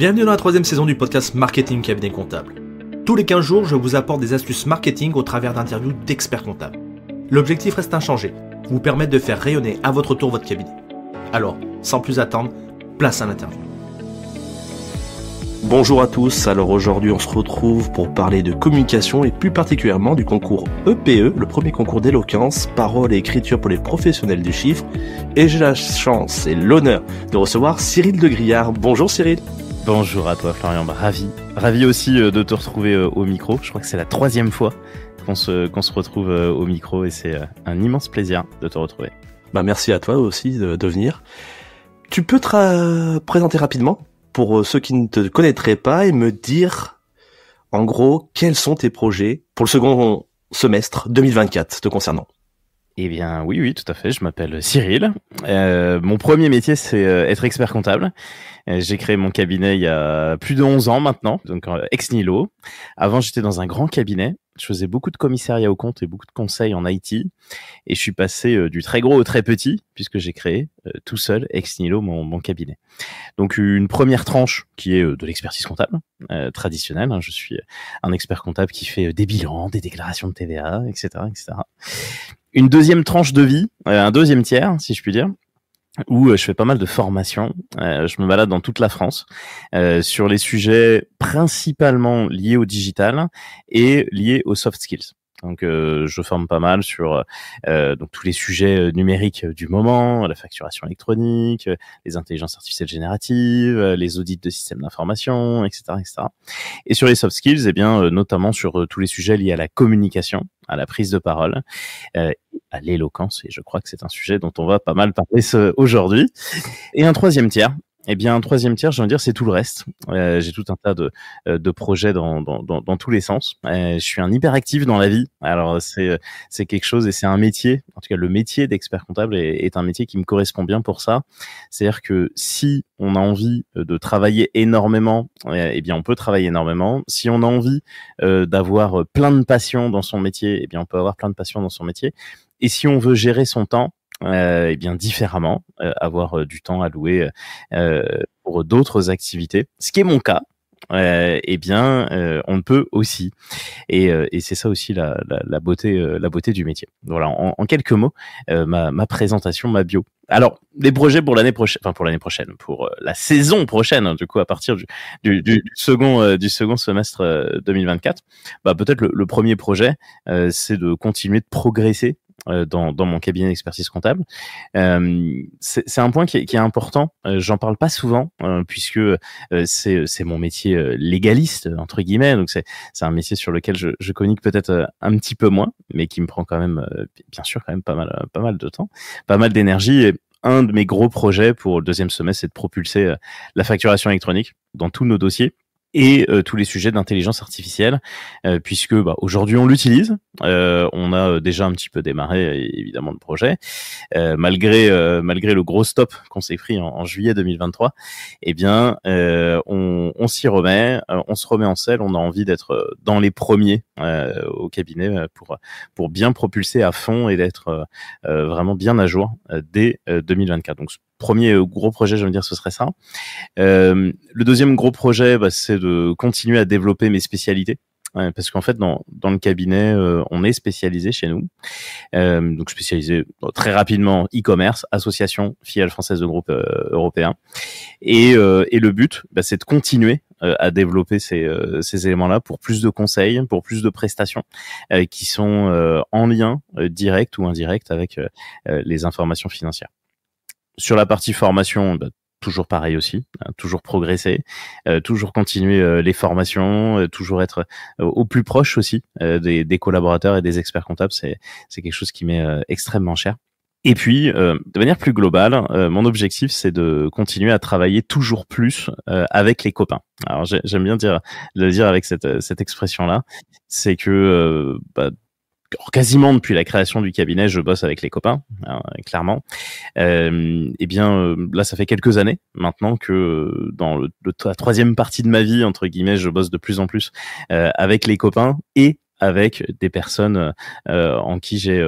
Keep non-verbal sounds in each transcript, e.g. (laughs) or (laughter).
Bienvenue dans la troisième saison du podcast Marketing Cabinet Comptable. Tous les 15 jours, je vous apporte des astuces marketing au travers d'interviews d'experts comptables. L'objectif reste inchangé, vous permettre de faire rayonner à votre tour votre cabinet. Alors, sans plus attendre, place à l'interview. Bonjour à tous, alors aujourd'hui on se retrouve pour parler de communication et plus particulièrement du concours EPE, e, le premier concours d'éloquence, parole et écriture pour les professionnels du chiffre. Et j'ai la chance et l'honneur de recevoir Cyril de Bonjour Cyril. Bonjour à toi Florian, bah, ravi. Ravi aussi euh, de te retrouver euh, au micro. Je crois que c'est la troisième fois qu'on se, qu'on se retrouve euh, au micro et c'est un immense plaisir de te retrouver. Bah merci à toi aussi de venir. Tu peux te présenter rapidement pour ceux qui ne te connaîtraient pas et me dire en gros quels sont tes projets pour le second semestre 2024 te concernant. Eh bien oui, oui, tout à fait. Je m'appelle Cyril. Euh, mon premier métier, c'est euh, être expert comptable. Euh, j'ai créé mon cabinet il y a plus de 11 ans maintenant, donc ex nihilo. Avant, j'étais dans un grand cabinet. Je faisais beaucoup de commissariat au compte et beaucoup de conseils en IT. Et je suis passé du très gros au très petit, puisque j'ai créé tout seul, ex nihilo, mon, mon cabinet. Donc une première tranche qui est de l'expertise comptable traditionnelle. Hein. Je suis un expert comptable qui fait des bilans, des déclarations de TVA, etc. etc une deuxième tranche de vie, euh, un deuxième tiers, si je puis dire où euh, je fais pas mal de formations. Euh, je me balade dans toute la France sur les sujets principalement liés au digital et liés aux soft skills. Donc, euh, je forme pas mal sur euh, euh, donc tous les sujets numériques du moment, la facturation électronique, les intelligences artificielles génératives, les audits de systèmes d'information, etc., etc. Et sur les soft skills, eh bien, notamment sur tous les sujets liés à la communication, à la prise de parole, à l'éloquence. Et je crois que c'est un sujet dont on va pas mal parler aujourd'hui. Et un troisième tiers, eh bien, un troisième tiers, j'ai envie de dire, c'est tout le reste. Euh, j'ai tout un tas de, euh, projets dans, tous les sens. Euh, je suis un hyperactif dans la vie. Alors, c'est, quelque chose et c'est un métier. En tout cas, le métier d'expert comptable est, un métier qui me correspond bien pour ça. C'est-à-dire que si on a envie de travailler énormément, eh bien, on peut travailler énormément. Si on a envie d'avoir plein de passion dans son métier, eh bien, on peut avoir plein de passion dans son métier. Et si on veut gérer son temps, euh, eh bien différemment, euh, avoir euh, du temps alloué pour d'autres activités, ce qui est mon cas. Euh, eh bien, euh, on peut aussi. Et, et c'est ça aussi la, la, la beauté, la beauté du métier. Voilà, en, en quelques mots, ma, ma, présentation, ma bio. Alors, les projets pour l'année prochaine, enfin pour l'année prochaine, pour la saison prochaine, hein, du coup, à partir du, du, du second, du second semestre 2024, bah, peut-être le, le, premier projet, c'est de continuer de progresser euh, dans, dans, mon cabinet d'expertise comptable. Euh, c'est un point qui est, qui est important. Euh, j'en parle pas souvent puisque c'est mon métier légaliste entre guillemets. Donc c'est un métier sur lequel je, je communique peut-être un petit peu moins, mais qui me prend quand même bien sûr quand même pas mal pas mal de temps, pas mal d'énergie et un de mes gros projets pour le deuxième semestre, c'est de propulser la facturation électronique dans tous nos dossiers et euh, tous les sujets d'intelligence artificielle, euh, puisque bah, aujourd'hui on l'utilise. Euh, on a déjà un petit peu démarré évidemment le projet, malgré malgré le gros stop qu'on s'est pris en, juillet 2023. Eh bien, on, s'y remet, on se remet en selle. On a envie d'être dans les premiers au cabinet pour pour bien propulser à fond et d'être vraiment bien à jour dès 2024. Donc premier euh, gros projet, je veux dire, ce serait ça. Euh, le deuxième gros projet, bah, c'est de continuer à développer mes spécialités. Hein, parce qu'en fait, dans, dans le cabinet, euh, on est spécialisé chez nous. Euh, donc spécialisé très rapidement e-commerce, association filiale française de groupe euh, européen. Et, et, le but, bah, c'est de continuer à développer ces, ces éléments-là pour plus de conseils, pour plus de prestations qui sont en lien direct ou indirect avec les informations financières sur la partie formation, bah, toujours pareil aussi, hein, toujours progresser, euh, toujours continuer euh, les formations, euh, toujours être au plus proche aussi des, collaborateurs et des experts comptables, c'est quelque chose qui m'est extrêmement cher. Et puis, de manière plus globale, mon objectif, c'est de continuer à travailler toujours plus avec les copains. Alors, j'aime bien dire, le dire avec cette, cette expression-là, c'est que bah, quasiment depuis la création du cabinet, je bosse avec les copains, hein, clairement. Euh, eh bien, euh, là, ça fait quelques années maintenant que euh, dans la troisième partie de ma vie, entre guillemets, je bosse de plus en plus euh, avec les copains et avec des personnes en qui j'ai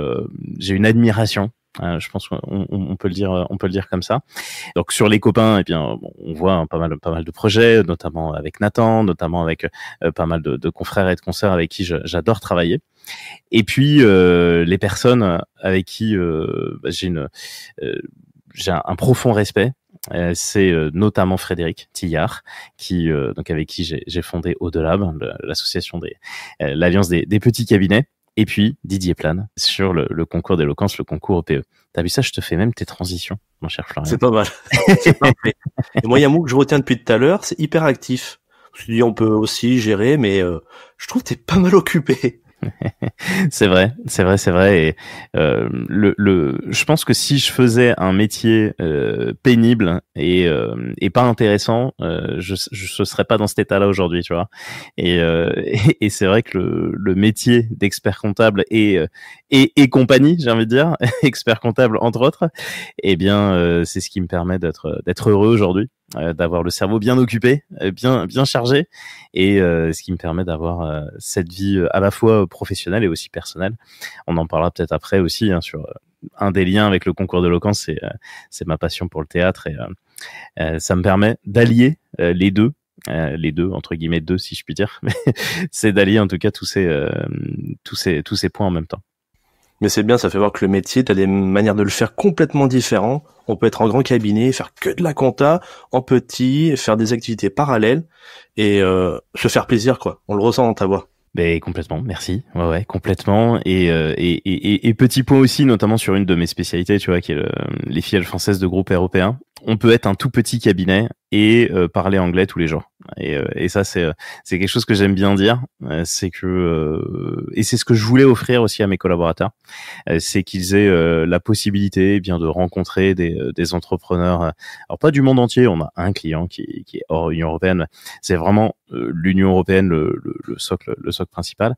j'ai une admiration euh, je pense qu'on on peut le dire, on peut le dire comme ça. Donc sur les copains, eh bien, on voit pas mal, pas mal de projets, notamment avec Nathan, notamment avec euh, pas mal de, de, confrères et de consoeurs avec qui j'adore travailler. Et puis euh, les personnes avec qui bah, j'ai une, j'ai un, profond respect c'est notamment Frédéric Tillard, qui donc avec qui j'ai fondé Au-delà, l'association des l'alliance des, des, petits cabinets et puis Didier Plane sur le, concours d'éloquence, le concours OPE. T'as vu ça, je te fais même tes transitions, mon cher Florian. C'est pas mal. (laughs) c'est parfait. Et moi, il y a un mot que je retiens depuis tout à l'heure, c'est hyperactif. Je me on peut aussi gérer, mais euh, je trouve que t'es pas mal occupé c'est vrai, c'est vrai, c'est vrai. Et euh, le, le, je pense que si je faisais un métier euh, pénible et, euh, et pas intéressant, je, je serais pas dans cet état-là aujourd'hui, tu vois. Et, c'est vrai que le, le métier d'expert comptable et, et, et compagnie, j'ai envie de dire, (laughs) expert comptable entre autres, eh bien, c'est ce qui me permet d'être d'être heureux aujourd'hui. Euh, d'avoir le cerveau bien occupé, euh, bien bien chargé, et euh, ce qui me permet d'avoir cette vie à la fois professionnelle et aussi personnelle. On en parlera peut-être après aussi hein, sur un des liens avec le concours d'éloquence, c'est c'est ma passion pour le théâtre et ça me permet d'allier les deux les deux entre guillemets deux si je puis dire (laughs) c'est d'allier en tout cas tous ces tous ces tous ces points en même temps mais c'est bien, ça fait voir que le métier, t'as des manières de le faire complètement différents. On peut être en grand cabinet, faire que de la compta, en petit, faire des activités parallèles et euh, se faire plaisir, quoi. On le ressent dans ta voix. Ben complètement, merci. Ouais, ouais, complètement. Et, euh, et, et, petit point aussi, notamment sur une de mes spécialités, tu vois, qui est les filiales françaises de groupes européens. On peut être un tout petit cabinet et euh, parler anglais tous les jours. Et, euh, et ça, c'est euh, c'est quelque chose que j'aime bien dire. Euh, c'est que et c'est ce que je voulais offrir aussi à mes collaborateurs, c'est qu'ils aient la possibilité eh bien de rencontrer des, des entrepreneurs. Alors pas du monde entier. On a un client qui, qui est hors Union européenne. C'est vraiment l'Union européenne le, le, le, socle le socle principal.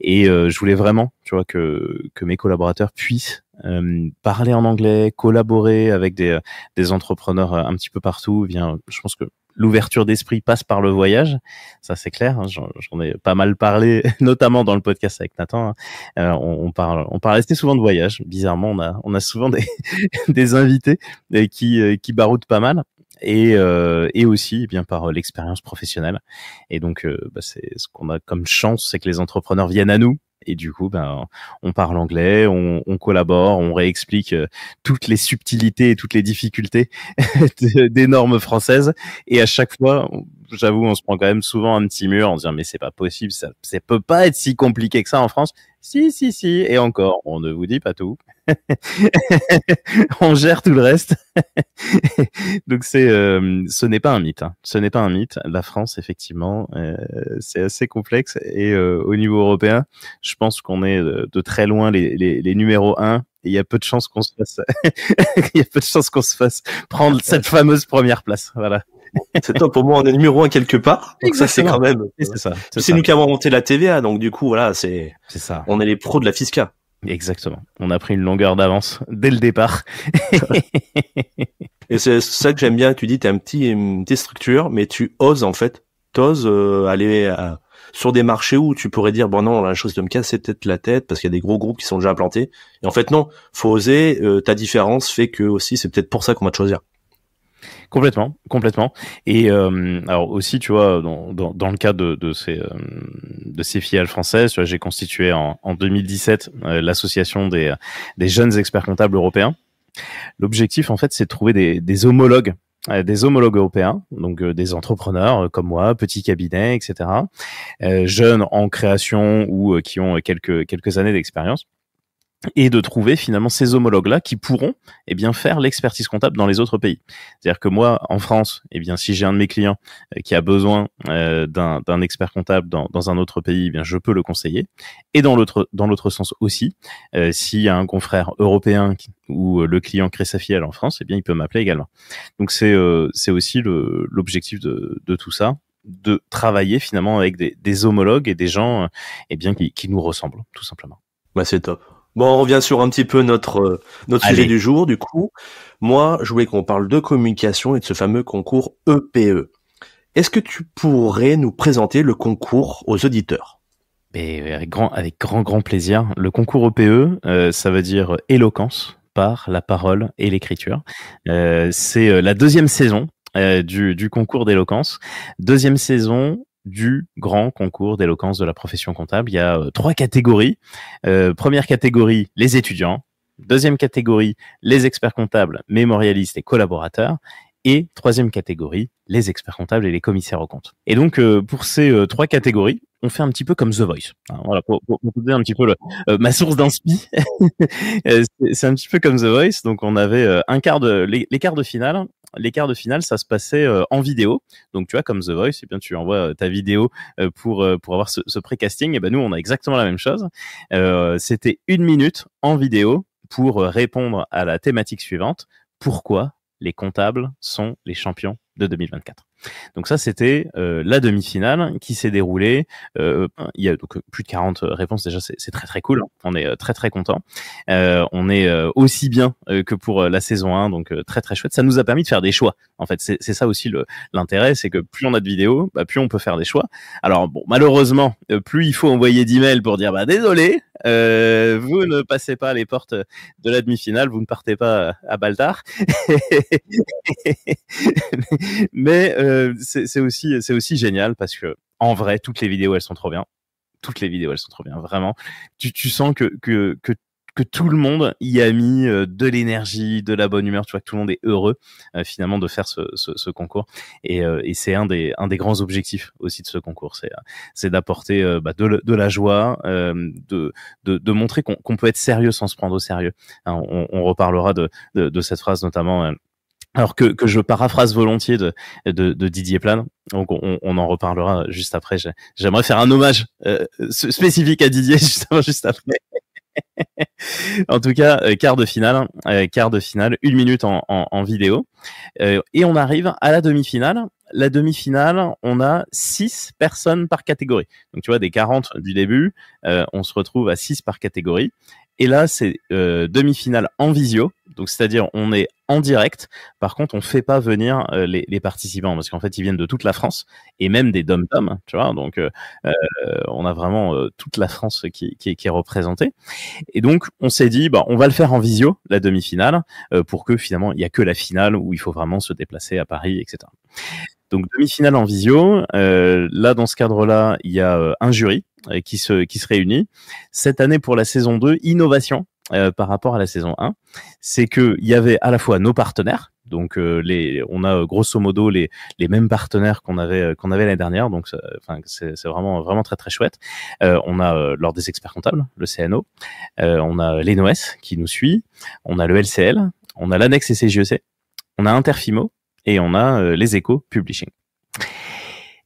Et je voulais vraiment, tu vois, que que mes collaborateurs puissent parler en anglais, collaborer avec des, des entrepreneurs un petit peu partout. Eh je pense que l'ouverture d'esprit passe par le voyage, ça c'est clair. Hein, j'en ai pas mal parlé, (laughs) notamment dans le podcast avec Nathan. Hein. Euh, on, parle, on parle assez souvent de voyage. Bizarrement, on a, on a souvent des, (laughs) des invités euh, qui, euh, qui baroutent pas mal. Et, et, aussi eh bien par l'expérience professionnelle. Et donc, bah, c'est ce qu'on a comme chance, c'est que les entrepreneurs viennent à nous et du coup, ben, on parle anglais, on, collabore, on réexplique euh, toutes les subtilités et toutes les difficultés (laughs) des normes françaises. Et à chaque fois, j'avoue, on se prend quand même souvent un petit mur en disant mais c'est pas possible, ça, ça peut pas être si compliqué que ça en France. Si, si, si. Et encore, on ne vous dit pas tout. (laughs) on gère tout le reste. (laughs) Donc c'est, euh, ce n'est pas un mythe. Hein. Ce n'est pas un mythe. La France, effectivement, euh, c'est assez complexe. Et euh, au niveau européen, je pense qu'on est de très loin les, les, numéros 1 il y a peu de chances qu'on se fasse, (laughs) il y a peu de chances qu'on se fasse prendre cette fameuse première place. Voilà. C'est top pour moi, on est numéro un quelque part. Donc ça, c'est quand même. C'est ça. C'est nous qui avons monté la TVA, donc du coup, voilà, c'est. C'est ça. On est les pros de la fisca. Exactement. On a pris une longueur d'avance dès le départ. (laughs) et c'est ça que j'aime bien. Tu dis, t'as un petit, une petite structure, mais tu oses en fait, t'oses euh, aller sur des marchés où tu pourrais dire bon non la chose de me casser peut-être la tête parce qu'il y a des gros groupes qui sont déjà implantés et en fait non faut oser euh, ta différence fait que aussi c'est peut-être pour ça qu'on va te choisir Complètement, complètement. Et euh, alors aussi, tu vois, dans, le cas de, ces, euh, de ces filiales françaises, j'ai constitué en, en 2017 euh, l'association des, des jeunes experts comptables européens. L'objectif, en fait, c'est de trouver des, homologues des homologues européens, donc des entrepreneurs comme moi, petits cabinets, etc., jeunes en création ou qui ont quelques, quelques années d'expérience et de trouver finalement ces homologues-là qui pourront eh bien faire l'expertise comptable dans les autres pays. C'est-à-dire que moi, en France, eh bien si j'ai un de mes clients euh, qui a besoin euh, d'un expert comptable dans, un autre pays, eh bien je peux le conseiller. Et dans l'autre dans l'autre sens aussi, euh, s'il y a un confrère européen ou le client crée sa filiale en France, eh bien il peut m'appeler également. Donc c'est c'est aussi l'objectif de, tout ça, de travailler finalement avec des, homologues et des gens eh bien qui, qui nous ressemblent tout simplement. Bah c'est top. Bon, on revient sur un petit peu notre, euh, sujet du jour, du coup. Moi, je voulais qu'on parle de communication et de ce fameux concours EPE. E. Est-ce que tu pourrais nous présenter le concours aux auditeurs euh, avec, grand, grand, plaisir. Le concours EPE, e, euh, ça veut dire éloquence par la parole et l'écriture. C'est la deuxième saison du, concours d'éloquence. Deuxième saison, du grand concours d'éloquence de la profession comptable. Il y a euh, trois catégories. Euh, première catégorie, les étudiants. Deuxième catégorie, les experts comptables, mémorialistes et collaborateurs. Et troisième catégorie, les experts comptables et les commissaires aux comptes. Et donc, euh, pour ces trois catégories, on fait un petit peu comme The Voice. Hein, voilà, pour, vous un petit peu ma source d'inspi, (laughs) c'est un petit peu comme The Voice. Donc, on avait un quart de les quarts de finale les quarts de finale, ça se passait euh, en vidéo. Donc, tu vois, comme The Voice, et eh bien, tu envoies euh, ta vidéo euh, pour, pour avoir ce, ce pré-casting. Et eh ben, nous, on a exactement la même chose. C'était une minute en vidéo pour répondre à la thématique suivante. Pourquoi les comptables sont les champions de 2024 donc ça, c'était euh, la demi-finale qui s'est déroulée. Euh, il y a donc euh, plus de 40 réponses déjà, c'est très très cool. On est très très content. on est aussi bien que pour la saison 1, donc très très chouette. Ça nous a permis de faire des choix. En fait, c'est ça aussi l'intérêt, c'est que plus on a de vidéos, bah, plus on peut faire des choix. Alors bon, malheureusement, plus il faut envoyer d'emails pour dire bah désolé, euh, vous ne passez pas les portes de la demi-finale, vous ne partez pas euh, à Baltar. (laughs) Mais euh, c'est aussi, c'est aussi génial parce que en vrai, toutes les vidéos, elles sont trop bien. Toutes les vidéos, elles sont trop bien, vraiment. Tu, tu sens que, que, que que tout le monde y a mis euh, de l'énergie, de la bonne humeur. Tu vois que tout le monde est heureux euh, finalement de faire ce, ce, ce concours. Et, euh, et c'est un des, un des grands objectifs aussi de ce concours, c'est d'apporter bah, de, de, la joie, de, de, de montrer qu'on peut être sérieux sans se prendre au sérieux. Hein, on, on reparlera de, de, de, cette phrase notamment. Alors que, que, je paraphrase volontiers de, de, de Didier Plane, donc on, on, en reparlera juste après. J'aimerais faire un hommage spécifique à Didier (laughs) juste, juste après. (laughs) en tout cas, euh, quart de finale, hein, euh, quart de finale, une minute en, vidéo. Euh, et on arrive à la demi-finale. La demi-finale, on a 6 personnes par catégorie. Donc tu vois, des 40 du début, on se retrouve à 6 par catégorie. Et là, c'est demi-finale en visio. Donc, c'est-à-dire, on est en direct. Par contre, on ne fait pas venir euh, les, participants parce qu'en fait, ils viennent de toute la France et même des dom tom tu vois. Donc, euh, euh, on a vraiment toute la France qui, qui, est représentée. Et donc, on s'est dit, bah, on va le faire en visio la demi-finale pour que finalement, il n'y a que la finale où il faut vraiment se déplacer à Paris, etc. Donc demi-finale en visio. là, dans ce cadre-là, il y a un jury qui se qui se réunit cette année pour la saison 2 innovation euh, par rapport à la saison 1, c'est qu'il y avait à la fois nos partenaires, donc euh, les, on a euh, grosso modo les, mêmes partenaires qu'on avait qu'on avait l'année dernière, donc c'est vraiment vraiment très très chouette. on a l'Ordre des experts comptables le CNO, on a l'ENOS qui nous suit, on a le LCL, on a l'annexe et e on a Interfimo et on a les Échos Publishing.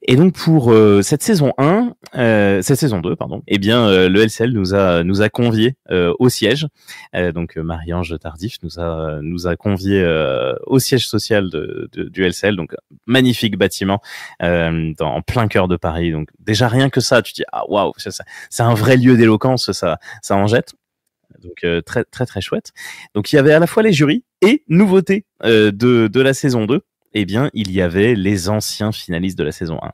Et donc pour cette saison 1, euh, cette saison 2, euh, pardon, eh bien euh, le LCL nous a nous a conviés euh, au siège. donc Marie-Ange Tardif nous a nous a conviés au siège social de, de, du LCL, donc magnifique bâtiment dans, en plein cœur de Paris. Donc déjà rien que ça, tu dis ah waouh, c'est un vrai lieu d'éloquence, ça ça en jette. Donc très très très chouette. Donc il y avait à la fois les jurys et nouveautés de de la saison 2 eh bien, il y avait les anciens finalistes de la saison 1.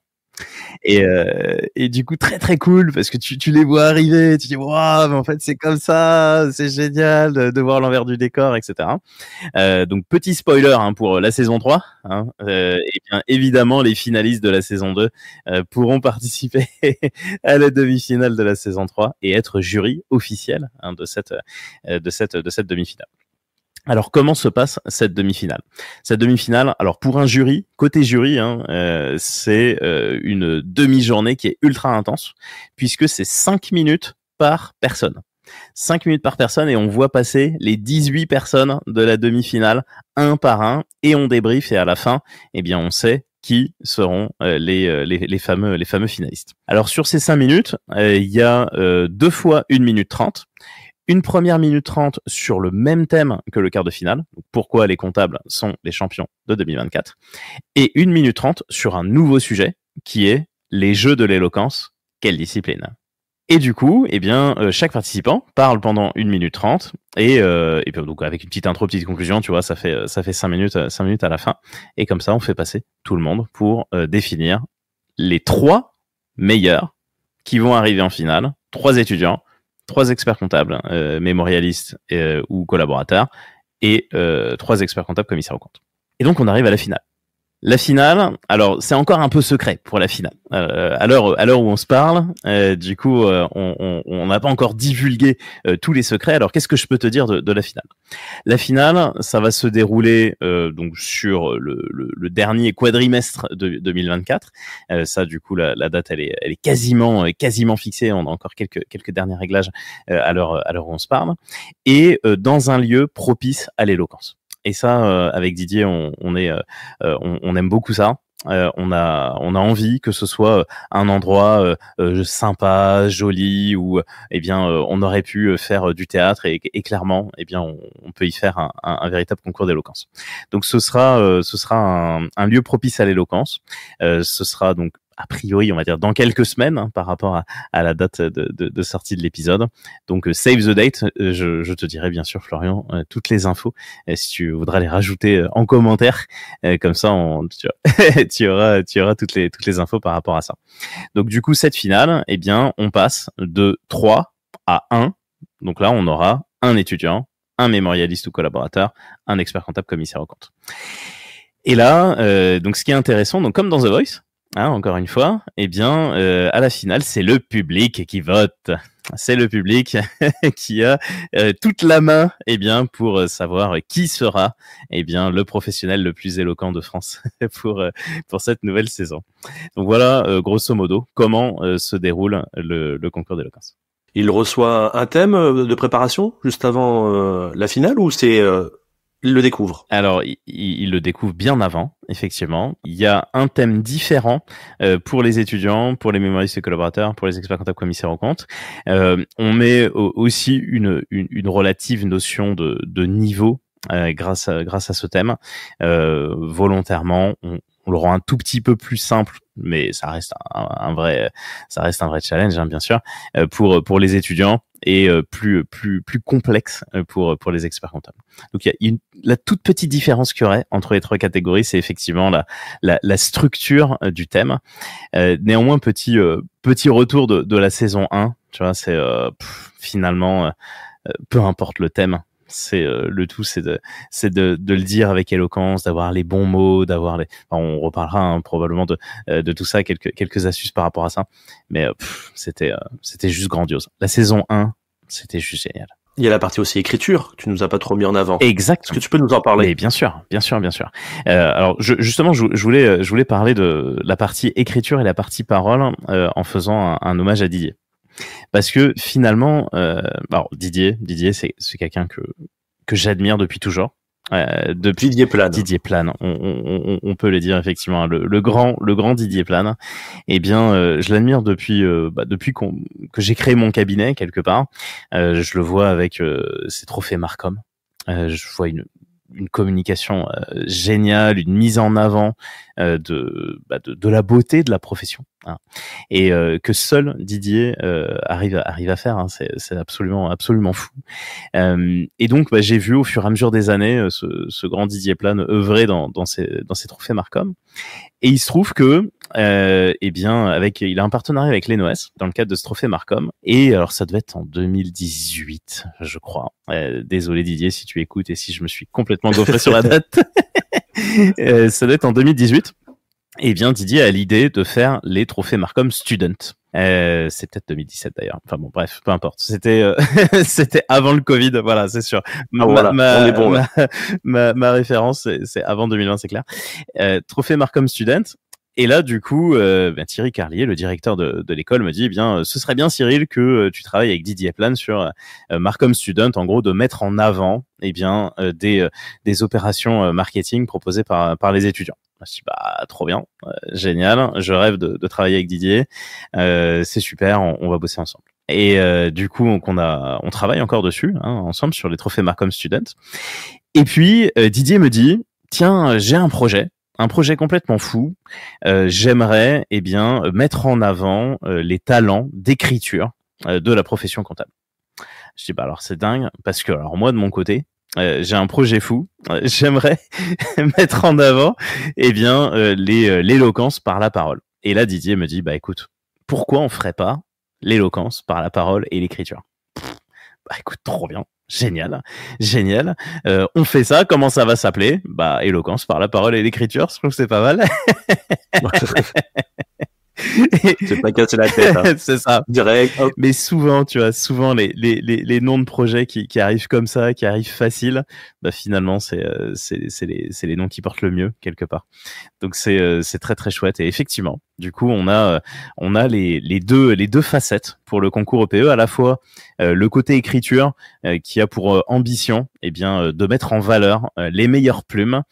Euh, et, du coup, très très cool parce que tu, les vois arriver, tu dis waouh, mais en fait c'est comme ça, c'est génial de, voir l'envers du décor, etc. Euh, donc petit spoiler hein, pour la saison 3. Hein, et euh, eh bien évidemment, les finalistes de la saison 2 pourront (laughs) participer à la demi-finale de la saison 3 et être jury officiel hein, de cette de cette de cette demi-finale. Alors comment se passe cette demi-finale Cette demi-finale, alors pour un jury, côté jury, hein, euh, c'est euh, une demi-journée qui est ultra intense puisque c'est 5 minutes par personne. 5 minutes par personne et on voit passer les 18 personnes de la demi-finale un par un et on débrief et à la fin, eh bien on sait qui seront euh, les, fameux, les fameux finalistes. Alors sur ces 5 minutes, il y a deux fois une minute trente, une première minute trente sur le même thème que le quart de finale, pourquoi les comptables sont les champions de 2024, et une minute trente sur un nouveau sujet qui est les jeux de l'éloquence, quelle discipline et du coup, eh bien, euh, chaque participant parle pendant une minute trente, euh, et, puis, donc avec une petite intro, petite conclusion, tu vois, ça fait ça fait cinq minutes, cinq minutes à la fin. Et comme ça, on fait passer tout le monde pour euh, définir les trois meilleurs qui vont arriver en finale, trois étudiants trois experts comptables, hein, euh, mémorialistes euh, ou collaborateurs, et euh, trois experts comptables commissaires aux comptes. Et donc on arrive à la finale. La finale, alors c'est encore un peu secret pour la finale. Euh, à l'heure où on se parle, euh, du coup, euh, on n'a pas encore divulgué tous les secrets. Alors qu'est-ce que je peux te dire de, la finale La finale, ça va se dérouler donc sur le, dernier quadrimestre de 2024. ça, du coup, la, date, elle est, quasiment quasiment fixée. On a encore quelques quelques derniers réglages à à l'heure où on se parle et dans un lieu propice à l'éloquence. Et ça, euh, avec Didier, euh, euh, on, aime beaucoup ça. on a envie que ce soit un endroit sympa, joli où eh bien on aurait pu faire du théâtre et, clairement eh bien on, peut y faire un, véritable concours d'éloquence. Donc ce sera un, un, lieu propice à l'éloquence. ce sera donc a priori, on va dire dans quelques semaines hein, par rapport à, la date de, sortie de l'épisode. Donc, euh, save the date. Euh, je, te dirai bien sûr, Florian, euh, toutes les infos si tu voudras les rajouter en commentaire. comme ça, on, (laughs) tu, auras, tu auras toutes les, toutes les infos par rapport à ça. Donc, du coup, cette finale, eh bien, on passe de 3 à 1. Donc là, on aura un étudiant, un mémorialiste ou collaborateur, un expert comptable commissaire au compte. Et là, donc ce qui est intéressant, donc comme dans The Voice, ah, encore une fois, eh bien, euh, à la finale, c'est le public qui vote. C'est le public (laughs) qui a euh, toute la main, eh bien, pour euh, savoir qui sera, eh bien, le professionnel le plus éloquent de France (laughs) pour pour cette nouvelle saison. voilà, grosso modo, comment se déroule le, le concours d'éloquence. Il reçoit un thème de préparation juste avant la finale ou c'est le découvre. Alors, il, le découvre bien avant, effectivement. Il y a un thème différent euh, pour les étudiants, pour les mémoristes et collaborateurs, pour les experts comptables commissaires aux comptes. Euh, on met euh, aussi une, relative notion de, niveau euh, grâce, à, grâce à ce thème. volontairement, on, on le rend un tout petit peu plus simple, mais ça reste un, vrai, ça reste un vrai challenge, hein, bien sûr, euh, pour pour les étudiants et euh, plus plus plus complexe euh, pour pour les experts comptables. Donc il y a la toute petite différence qu'il y aurait entre les trois catégories, c'est effectivement la, la, la structure du thème. néanmoins, petit petit retour de, de la saison 1, tu vois, c'est finalement peu importe le thème, c'est euh, le tout, c'est de, c'est de, de, le dire avec éloquence, d'avoir les bons mots, d'avoir les. on reparlera hein, probablement de, euh, de tout ça, quelques, quelques astuces par rapport à ça. Mais euh, c'était, c'était juste grandiose. La saison 1, c'était juste génial. Il y a la partie aussi écriture tu nous as pas trop mis en avant. Exact. Est-ce que tu peux nous en parler Bien sûr, bien sûr, bien sûr. alors justement, je, voulais, je voulais parler de la partie écriture et la partie parole en faisant un, un hommage à Didier. Parce que finalement, euh, Didier, Didier, c'est quelqu'un que, que j'admire depuis toujours. Euh, depuis Didier Plane. Didier Plane, on, peut le dire effectivement, hein, le, grand, le grand Didier Plane. Eh bien, euh, je l'admire depuis, euh, bah, depuis que j'ai créé mon cabinet quelque part. je le vois avec ses trophées Marcom. je vois une, une communication géniale, une mise en avant euh, bah, de, de, la beauté de la profession hein. et euh, que seul Didier euh, arrive, arrive à faire. Hein, c'est absolument, absolument fou. et donc, bah, j'ai vu au fur et à mesure des années ce, grand Didier Plane œuvrer dans, dans, ces, dans trophées Marcom. Et il se trouve que, euh, eh bien, avec, il a un partenariat avec l'ENOS dans le cadre de ce trophée Marcom. Et alors, ça devait être en 2018, je crois. désolé Didier si tu écoutes et si je me suis complètement gaufré sur la (laughs) date. (laughs) Euh, ça doit être en 2018. Et bien, Didier a l'idée de faire les trophées Marcom Student. Euh, c'est peut-être 2017 d'ailleurs. Enfin bon, bref, peu importe. C'était euh, (laughs) c'était avant le Covid, voilà, c'est sûr. Ma, référence, c'est avant 2020, c'est clair. Euh, trophée Marcom Student. Et là, du coup, euh, ben, Thierry Carlier, le directeur de, l'école, me dit, eh bien, euh, ce serait bien, Cyril, que euh, tu travailles avec Didier Plan sur euh, Marcom Student, en gros, de mettre en avant eh bien, des, des opérations marketing proposées par, par les étudiants. Je me bah, trop bien, génial, je rêve de, travailler avec Didier, c'est super, on, va bosser ensemble. Et du coup, on, a, on travaille encore dessus, hein, ensemble, sur les trophées Marcom Student. Et puis, Didier me dit, tiens, j'ai un projet, un projet complètement fou. Euh, j'aimerais eh bien mettre en avant euh, les talents d'écriture euh, de la profession comptable. Je dis bah alors c'est dingue parce que alors moi de mon côté j'ai un projet fou. (laughs) J'aimerais (laughs) mettre en avant eh bien les l'éloquence par la parole. Et là Didier me dit bah écoute pourquoi on ferait pas l'éloquence par la parole et l'écriture. Bah, écoute trop bien Génial, génial. Euh, on fait ça. Comment ça va s'appeler Bah, éloquence par la parole et l'écriture. Je trouve que c'est pas mal. c'est (laughs) pas casser la tête. Hein. (laughs) c'est ça. Direct. Mais souvent, tu vois, souvent les, les, les, les noms de projets qui, qui, arrivent comme ça, qui arrivent facile, bah finalement, c'est euh, c'est les, les noms qui portent le mieux quelque part. Donc c'est euh, très très chouette. Et effectivement, du coup, on a euh, on a les, les deux les deux facettes pour le concours OPE, e, à la fois euh, le côté écriture euh, qui a pour euh, ambition eh bien, de mettre en valeur les meilleures plumes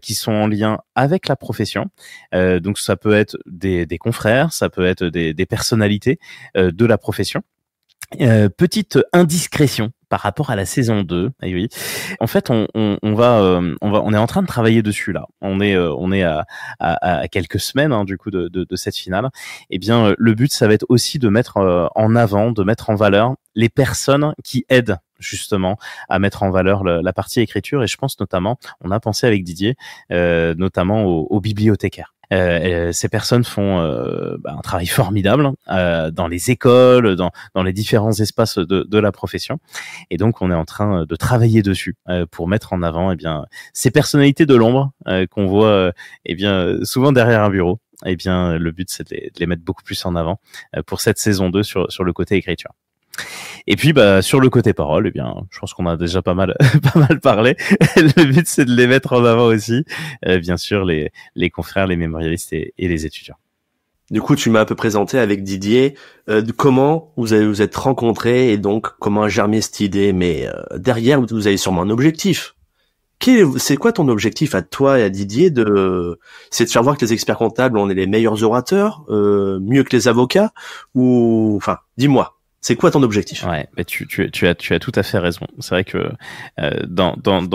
qui sont en lien avec la profession. donc ça peut être des, confrères, ça peut être des, personnalités de la profession. petite indiscrétion par rapport à la saison 2. Eh oui. En fait, on, va, euh, on va, on est en train de travailler dessus là. On est, euh, on est à, quelques semaines hein, du coup de, cette finale. Et eh bien, euh, le but, ça va être aussi de mettre en avant, de mettre en valeur les personnes qui aident justement à mettre en valeur la partie écriture. Et je pense notamment, on a pensé avec Didier, notamment aux bibliothécaires euh, euh, ces personnes font euh, bah, un travail (laughs) formidable hein, dans les écoles, dans, les différents espaces de, la profession. Et donc, on est en train de travailler dessus pour mettre en avant eh bien, ces personnalités de l'ombre qu'on voit eh bien, souvent derrière un bureau eh bien, le but, c'est de, les mettre beaucoup plus en avant pour cette saison 2 sur, sur le côté écriture. Et puis bah sur le côté parole, eh bien, je pense qu'on a déjà pas mal (laughs) pas mal parlé. (laughs) le but c'est de les mettre en avant aussi, euh, bien sûr les les confrères, les mémorialistes et, les étudiants. Du coup, tu m'as un peu présenté avec Didier euh, comment vous avez, vous êtes rencontrés et donc comment a germé cette idée. Mais euh, derrière, vous avez sûrement un objectif. C'est quoi ton objectif à toi et à Didier de c'est de faire voir que les experts comptables on est les meilleurs orateurs, mieux que les avocats ou enfin dis-moi. C'est quoi ton objectif Ouais, tu, tu, as, tu as tout à fait raison. C'est vrai que euh, dans,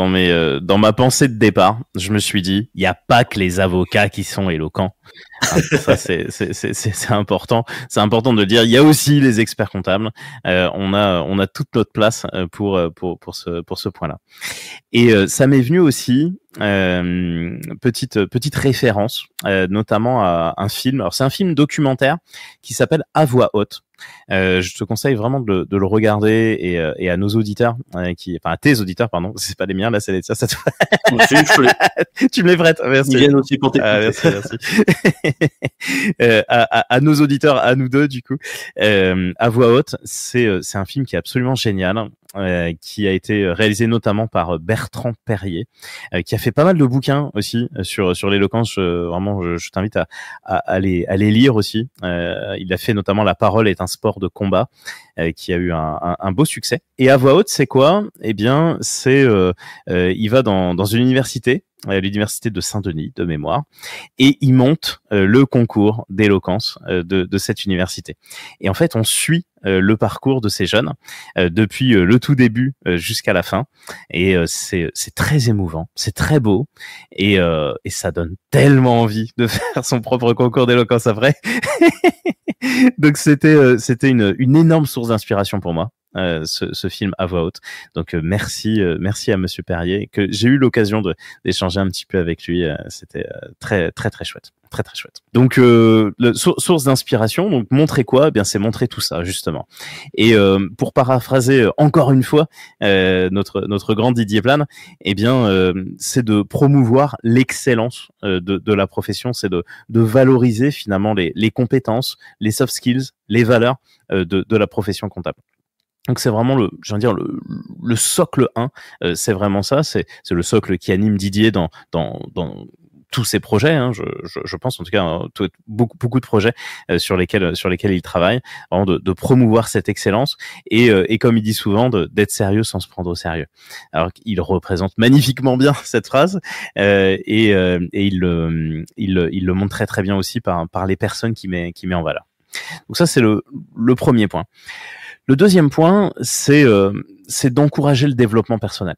mes, euh, dans ma pensée de départ, je me suis dit, il n'y a pas que les avocats qui sont éloquents. Ah, ça, c'est important. C'est important de dire. Il y a aussi les experts comptables. Euh, on a, on a toute notre place euh, pour euh, pour pour ce pour ce point-là. Et ça m'est venu aussi petite petite référence, notamment à un film. Alors c'est un film documentaire qui s'appelle À voix haute. je te conseille vraiment de, de le regarder et, et, à nos auditeurs, qui, enfin à tes auditeurs, pardon, (laughs) c'est pas les miens, là c'est les tiens, ça (laughs) tu me les prêtes, merci. Ah, merci, merci. (laughs) Euh, à, à, nos auditeurs, à nous deux, du coup, euh, à voix haute. Euh, c'est un film qui est absolument génial. Euh, qui a été réalisé notamment par Bertrand Perrier, qui a fait pas mal de bouquins aussi sur sur l'éloquence. vraiment, je, je t'invite à, à, à, les, à les lire aussi. il a fait notamment La parole est un sport de combat, qui a eu un, un, un, beau succès. Et à voix haute, c'est quoi Eh bien, c'est il va dans, dans une université à l'université de Saint-Denis de mémoire, et il monte euh, le concours d'éloquence euh, de, cette université. Et en fait, on suit euh, le parcours de ces jeunes depuis le tout début jusqu'à la fin. Et c'est très émouvant, c'est très beau et, ça donne tellement envie de (laughs) faire son propre concours d'éloquence après. (laughs) Donc c'était c'était une énorme source d'inspiration pour moi euh, ce, film à voix haute. Donc euh, merci, euh, merci à Monsieur Perrier que j'ai eu l'occasion d'échanger un petit peu avec lui. C'était très, très, très chouette, très, très chouette. Donc le, source d'inspiration. Donc montrer quoi eh Bien, c'est montrer tout ça justement. Et pour paraphraser encore une fois notre notre grand Didier Plan, eh bien, c'est de promouvoir l'excellence de, la profession. C'est de valoriser finalement les compétences, les soft skills, les valeurs de de la profession comptable. Donc c'est vraiment le, j'ai dire le, socle 1, euh, c'est vraiment ça, c'est le socle qui anime Didier dans dans, dans tous ses projets, hein. je, je, pense en tout cas hein, beaucoup beaucoup de projets euh, sur lesquels sur lesquels il travaille, vraiment de, promouvoir cette excellence et, euh, et comme il dit souvent d'être sérieux sans se prendre au sérieux. Alors il représente magnifiquement bien (laughs) cette phrase et, et il, il, il le montre très très bien aussi par par les personnes qui met qui met en valeur. Donc ça c'est le le premier point. Le deuxième point, euh, c'est d'encourager le développement personnel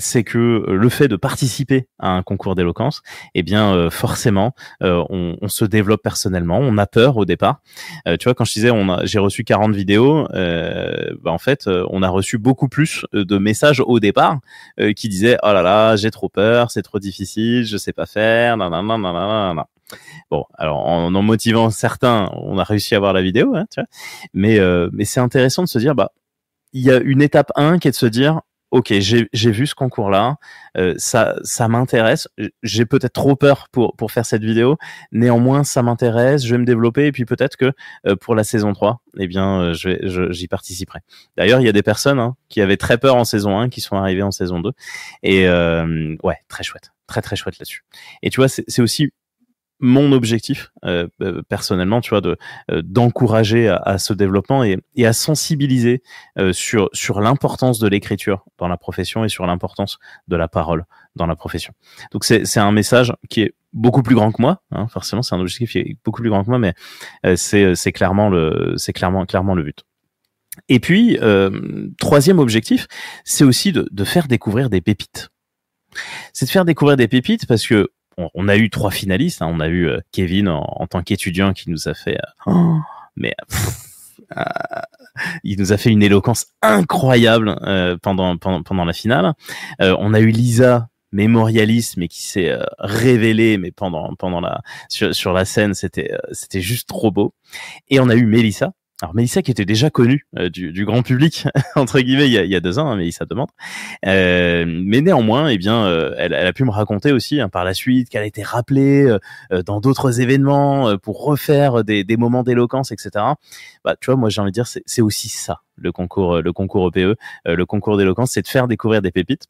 c'est que euh, le fait de participer à un concours d'éloquence, eh bien euh, forcément, on, se développe personnellement. On a peur au départ. tu vois, quand je disais, j'ai reçu 40 vidéos, bah, en fait, on a reçu beaucoup plus de messages au départ qui disaient, oh là là, j'ai trop peur, c'est trop difficile, je sais pas faire, nan, nan, Bon, alors en en motivant certains, on a réussi à voir la vidéo, hein, tu vois mais, euh, mais c'est intéressant de se dire, bah, il y a une étape 1 qui est de se dire, ok, j'ai vu ce concours-là, euh, ça, ça m'intéresse, j'ai peut-être trop peur pour, pour faire cette vidéo, néanmoins, ça m'intéresse, je vais me développer, et puis peut-être que euh, pour la saison 3, eh bien, j'y participerai. D'ailleurs, il y a des personnes hein, qui avaient très peur en saison 1, qui sont arrivées en saison 2, et ouais, très chouette, très très chouette là-dessus. Et tu vois, c'est aussi mon objectif euh, euh, personnellement, tu vois, de euh, d'encourager à, ce développement et, et à sensibiliser sur sur l'importance de l'écriture dans la profession et sur l'importance de la parole dans la profession. Donc c'est c'est un message qui est beaucoup plus grand que moi, hein, forcément, c'est un objectif qui est beaucoup plus grand que moi, mais c'est c'est clairement le c'est clairement clairement le but. Et puis troisième objectif, c'est aussi de, de faire découvrir des pépites c'est de faire découvrir des pépites parce que on, a eu trois finalistes. Hein. On a eu euh, Kevin en, tant qu'étudiant qui nous a fait, euh, (gasps) mais euh, il nous a fait une éloquence incroyable pendant, pendant, la finale. on a eu Lisa mémorialiste mais qui s'est révélée mais pendant pendant la sur, la scène c'était c'était juste trop beau et on a eu Melissa alors Mélissa qui était déjà connue euh, du, grand public (laughs) entre guillemets il y a, deux ans, hein, Mélissa demande. Euh, mais néanmoins, eh bien, euh, elle, a pu me raconter aussi hein, par la suite qu'elle a été rappelée dans d'autres événements pour refaire des, des moments d'éloquence, etc. Bah, tu vois, moi j'ai envie de dire c'est aussi ça le concours, euh, le concours OPE, euh, le concours d'éloquence, c'est de faire découvrir des pépites.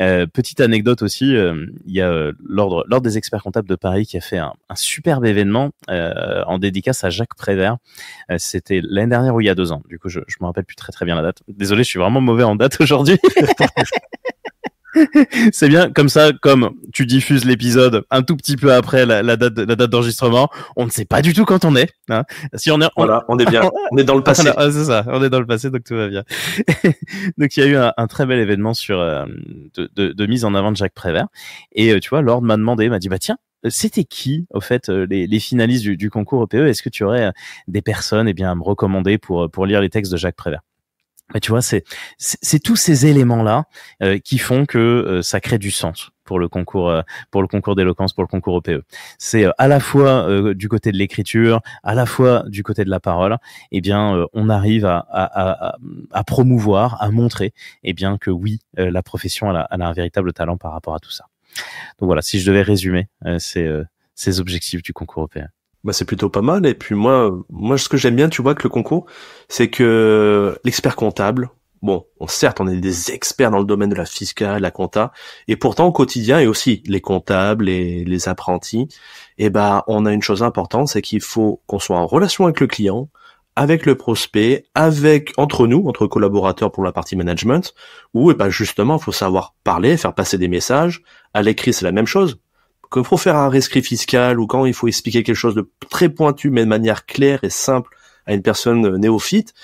Euh, petite anecdote aussi, il y a l'ordre, l'ordre des experts comptables de Paris qui a fait un, un superbe événement en dédicace à Jacques Prévert. c'était l'année dernière ou il y a deux ans. Du coup, je, je me rappelle plus très très bien la date. Désolé, je suis vraiment mauvais en date (laughs) aujourd'hui. (laughs) c'est bien comme ça, comme tu diffuses l'épisode un tout petit peu après la, date, la date d'enregistrement, on ne sait pas du tout quand on est. Hein. Si on est, voilà, on est bien, (laughs) on est dans le passé. c'est ça, on est dans le passé, donc tout va bien. (laughs) donc il y a eu un, très bel événement sur euh, de, mise en avant de Jacques Prévert. Et euh, tu vois, Lord m'a demandé, m'a dit bah tiens, euh, c'était qui, au fait, les, finalistes du, concours OPE e? Est-ce que tu aurais des personnes, eh bien, à me recommander pour pour lire les textes de Jacques Prévert tu vois, c'est c'est tous ces éléments là euh, qui font que euh, ça crée du sens pour le concours euh, pour le concours d'éloquence, pour le concours OPE. C'est à la fois du côté de l'écriture, à la fois du côté de la parole. Eh bien, on arrive à, promouvoir, à montrer, eh bien que oui, la profession a, un véritable talent par rapport à tout ça. Donc voilà, si je devais résumer, c'est ces objectifs du concours OPE bah c'est plutôt pas mal. Et puis moi, moi ce que j'aime bien, tu vois, que le concours, c'est que l'expert comptable, bon, certes, on est des experts dans le domaine de la fiscale, la compta, et pourtant au quotidien, et aussi les comptables et les apprentis, et eh ben, on a une chose importante, c'est qu'il faut qu'on soit en relation avec le client, avec le prospect, avec entre nous, entre collaborateurs pour la partie management, où et eh ben justement, il faut savoir parler, faire passer des messages. À l'écrit, c'est la même chose que il faire un rescrit fiscal ou quand il faut expliquer quelque chose de très pointu mais de manière claire et simple à une personne euh, néophyte,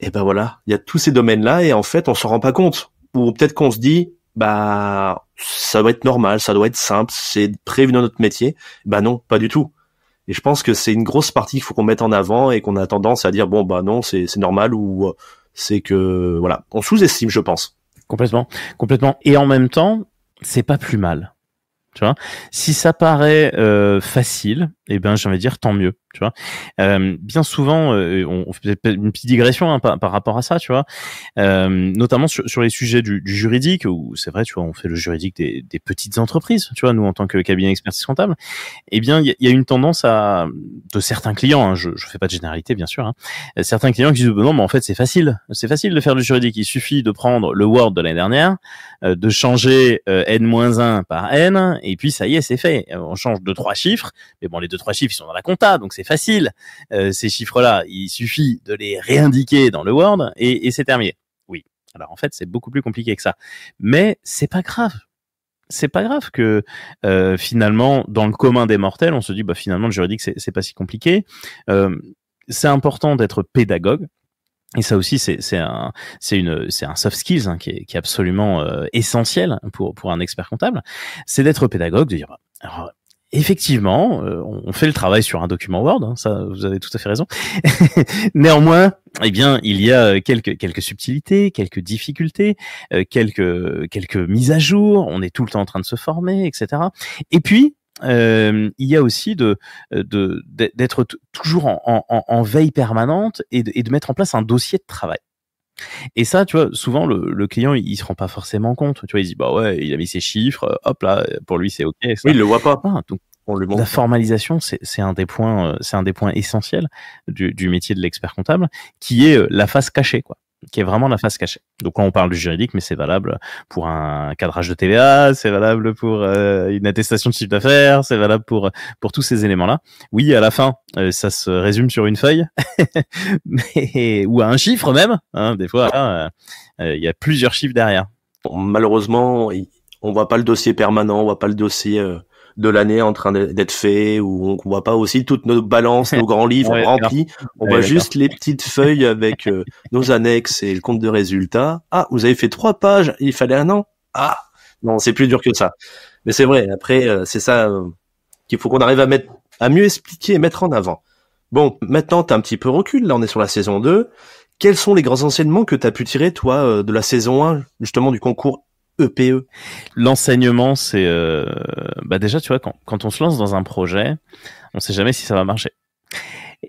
et eh ben voilà, il y a tous ces domaines-là et en fait on s'en rend pas compte. Ou peut-être qu'on se dit, bah ça doit être normal, ça doit être simple, c'est prévu dans notre métier. Bah non, pas du tout. Et je pense que c'est une grosse partie qu'il faut qu'on mette en avant et qu'on a tendance à dire bon bah non c'est normal ou euh, c'est que voilà on sous-estime je pense. Complètement, complètement. Et en même temps c'est pas plus mal tu vois, si ça paraît euh, facile, eh ben j'ai envie de dire tant mieux tu vois. Euh, bien souvent, euh, on, fait une petite digression hein, par, rapport à ça, tu vois, euh, notamment sur, les sujets du, juridique, où c'est vrai, tu vois, on fait le juridique des, petites entreprises, tu vois, nous en tant que cabinet expertise comptable, eh bien, il y, a une tendance à de certains clients, hein, je ne fais pas de généralité bien sûr, hein, certains clients qui disent non, mais en fait c'est facile, c'est facile de faire du juridique, il suffit de prendre le Word de l'année dernière, de changer n-1 par n, et puis ça y est, c'est fait. On change deux trois chiffres, mais bon, les deux trois chiffres ils sont dans la compta, donc c'est facile. Euh, ces chiffres-là, il suffit de les réindiquer dans le Word et, et c'est terminé. Oui. Alors en fait, c'est beaucoup plus compliqué que ça. Mais c'est pas grave c'est pas grave que euh, finalement, dans le commun des mortels, on se dit bah finalement le juridique c'est pas si compliqué. Euh, c'est important d'être pédagogue. Et ça aussi, c'est un, c'est une, c'est un soft skills hein, qui, est, qui, est, absolument essentiel pour pour un expert comptable. C'est d'être pédagogue, de dire bah, alors, effectivement, euh, on fait le travail sur un document Word, hein, ça vous avez tout à fait raison. (laughs) Néanmoins, eh bien, il y a euh, quelques quelques subtilités, quelques difficultés, euh, quelques quelques mises à jour. On est tout le temps en train de se former, etc. Et puis il y a aussi de d'être toujours en, veille permanente et de mettre en place un dossier de travail. Et ça, tu vois, souvent le, client, il, se rend pas forcément compte. Tu vois, il dit bah ouais, il a mis ses chiffres, euh, hop là, pour lui c'est ok. Oui, il le voit pas. la formalisation, c'est un des points, euh, c'est un des points essentiels du, du métier de l'expert comptable, qui est euh, la face cachée, quoi qui est vraiment la face cachée. Donc quand on parle du juridique, mais c'est valable pour un cadrage de TVA, c'est valable pour euh, une attestation de chiffre d'affaires, c'est valable pour pour tous ces éléments-là. Oui, à la fin, euh, ça se résume sur une feuille, (laughs) mais ou à un chiffre même. Hein, des fois, hein, euh, il y a plusieurs chiffres derrière. malheureusement, on voit pas le dossier permanent, on voit pas le dossier de l'année en train d'être fait, où on voit pas aussi toutes nos balances, nos grands livres remplis. On voit juste les petites feuilles avec euh, nos annexes et le compte de résultats. Ah, vous avez fait trois pages, il fallait un an. Ah, non, c'est plus dur que ça. Mais c'est vrai. Après, euh, c'est ça euh, qu'il faut qu'on arrive à mettre, à mieux expliquer et mettre en avant. Bon, maintenant, t'as un petit peu recul. Là, on est sur la saison 2. Quels sont les grands enseignements que tu as pu tirer, toi, de la saison 1, justement, du concours EPE. E. L'enseignement, c'est euh, bah déjà, tu vois, quand, quand on se lance dans un projet, on sait jamais si ça va marcher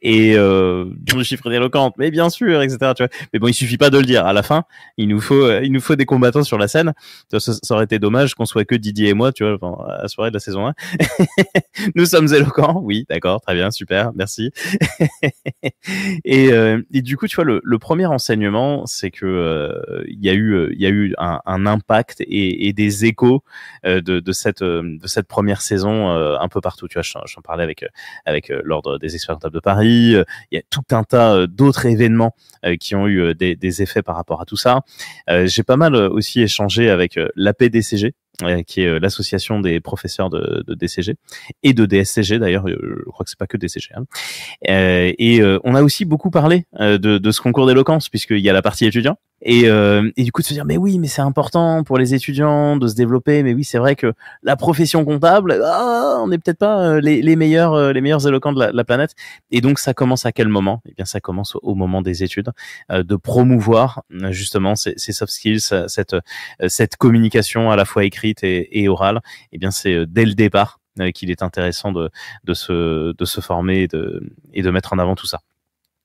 et euh, le chiffre d'éloquente, mais bien sûr, etc. Tu vois. Mais bon, il suffit pas de le dire. À la fin, il nous faut, euh, il nous faut des combattants sur la scène. Ça, aurait été dommage qu'on soit que Didier et moi, tu vois, la soirée de la saison 1. (laughs) nous sommes éloquents, oui, d'accord, très bien, super, merci. (laughs) et, euh, et, du coup, tu vois, le, premier enseignement, c'est que euh, il y a eu, il y a eu un, impact et, des échos de, de cette de cette première saison un peu partout. Tu vois, j'en parlais avec avec l'ordre des experts de Paris euh, il y a tout un tas euh, d'autres événements euh, qui ont eu des, effets par rapport à tout ça. J'ai pas mal aussi échangé avec la PDCG, qui est l'association des professeurs de, DCG et de DSCG d'ailleurs, je crois que c'est pas que DCG. Hein. et on a aussi beaucoup parlé de, de ce concours d'éloquence puisqu'il y a la partie étudiant et, euh, et, du coup, de se dire, mais oui, mais c'est important pour les étudiants de se développer. Mais oui, c'est vrai que la profession comptable, ah, on n'est peut-être pas euh, les, meilleurs, euh, les meilleurs éloquents de la, planète. Et donc, ça commence à quel moment Eh bien, ça commence au moment des études, de promouvoir justement ces, soft skills, cette, cette communication à la fois écrite et, orale. Eh bien, c'est dès le départ qu'il est intéressant de, de, se, de se former et de mettre en avant tout ça.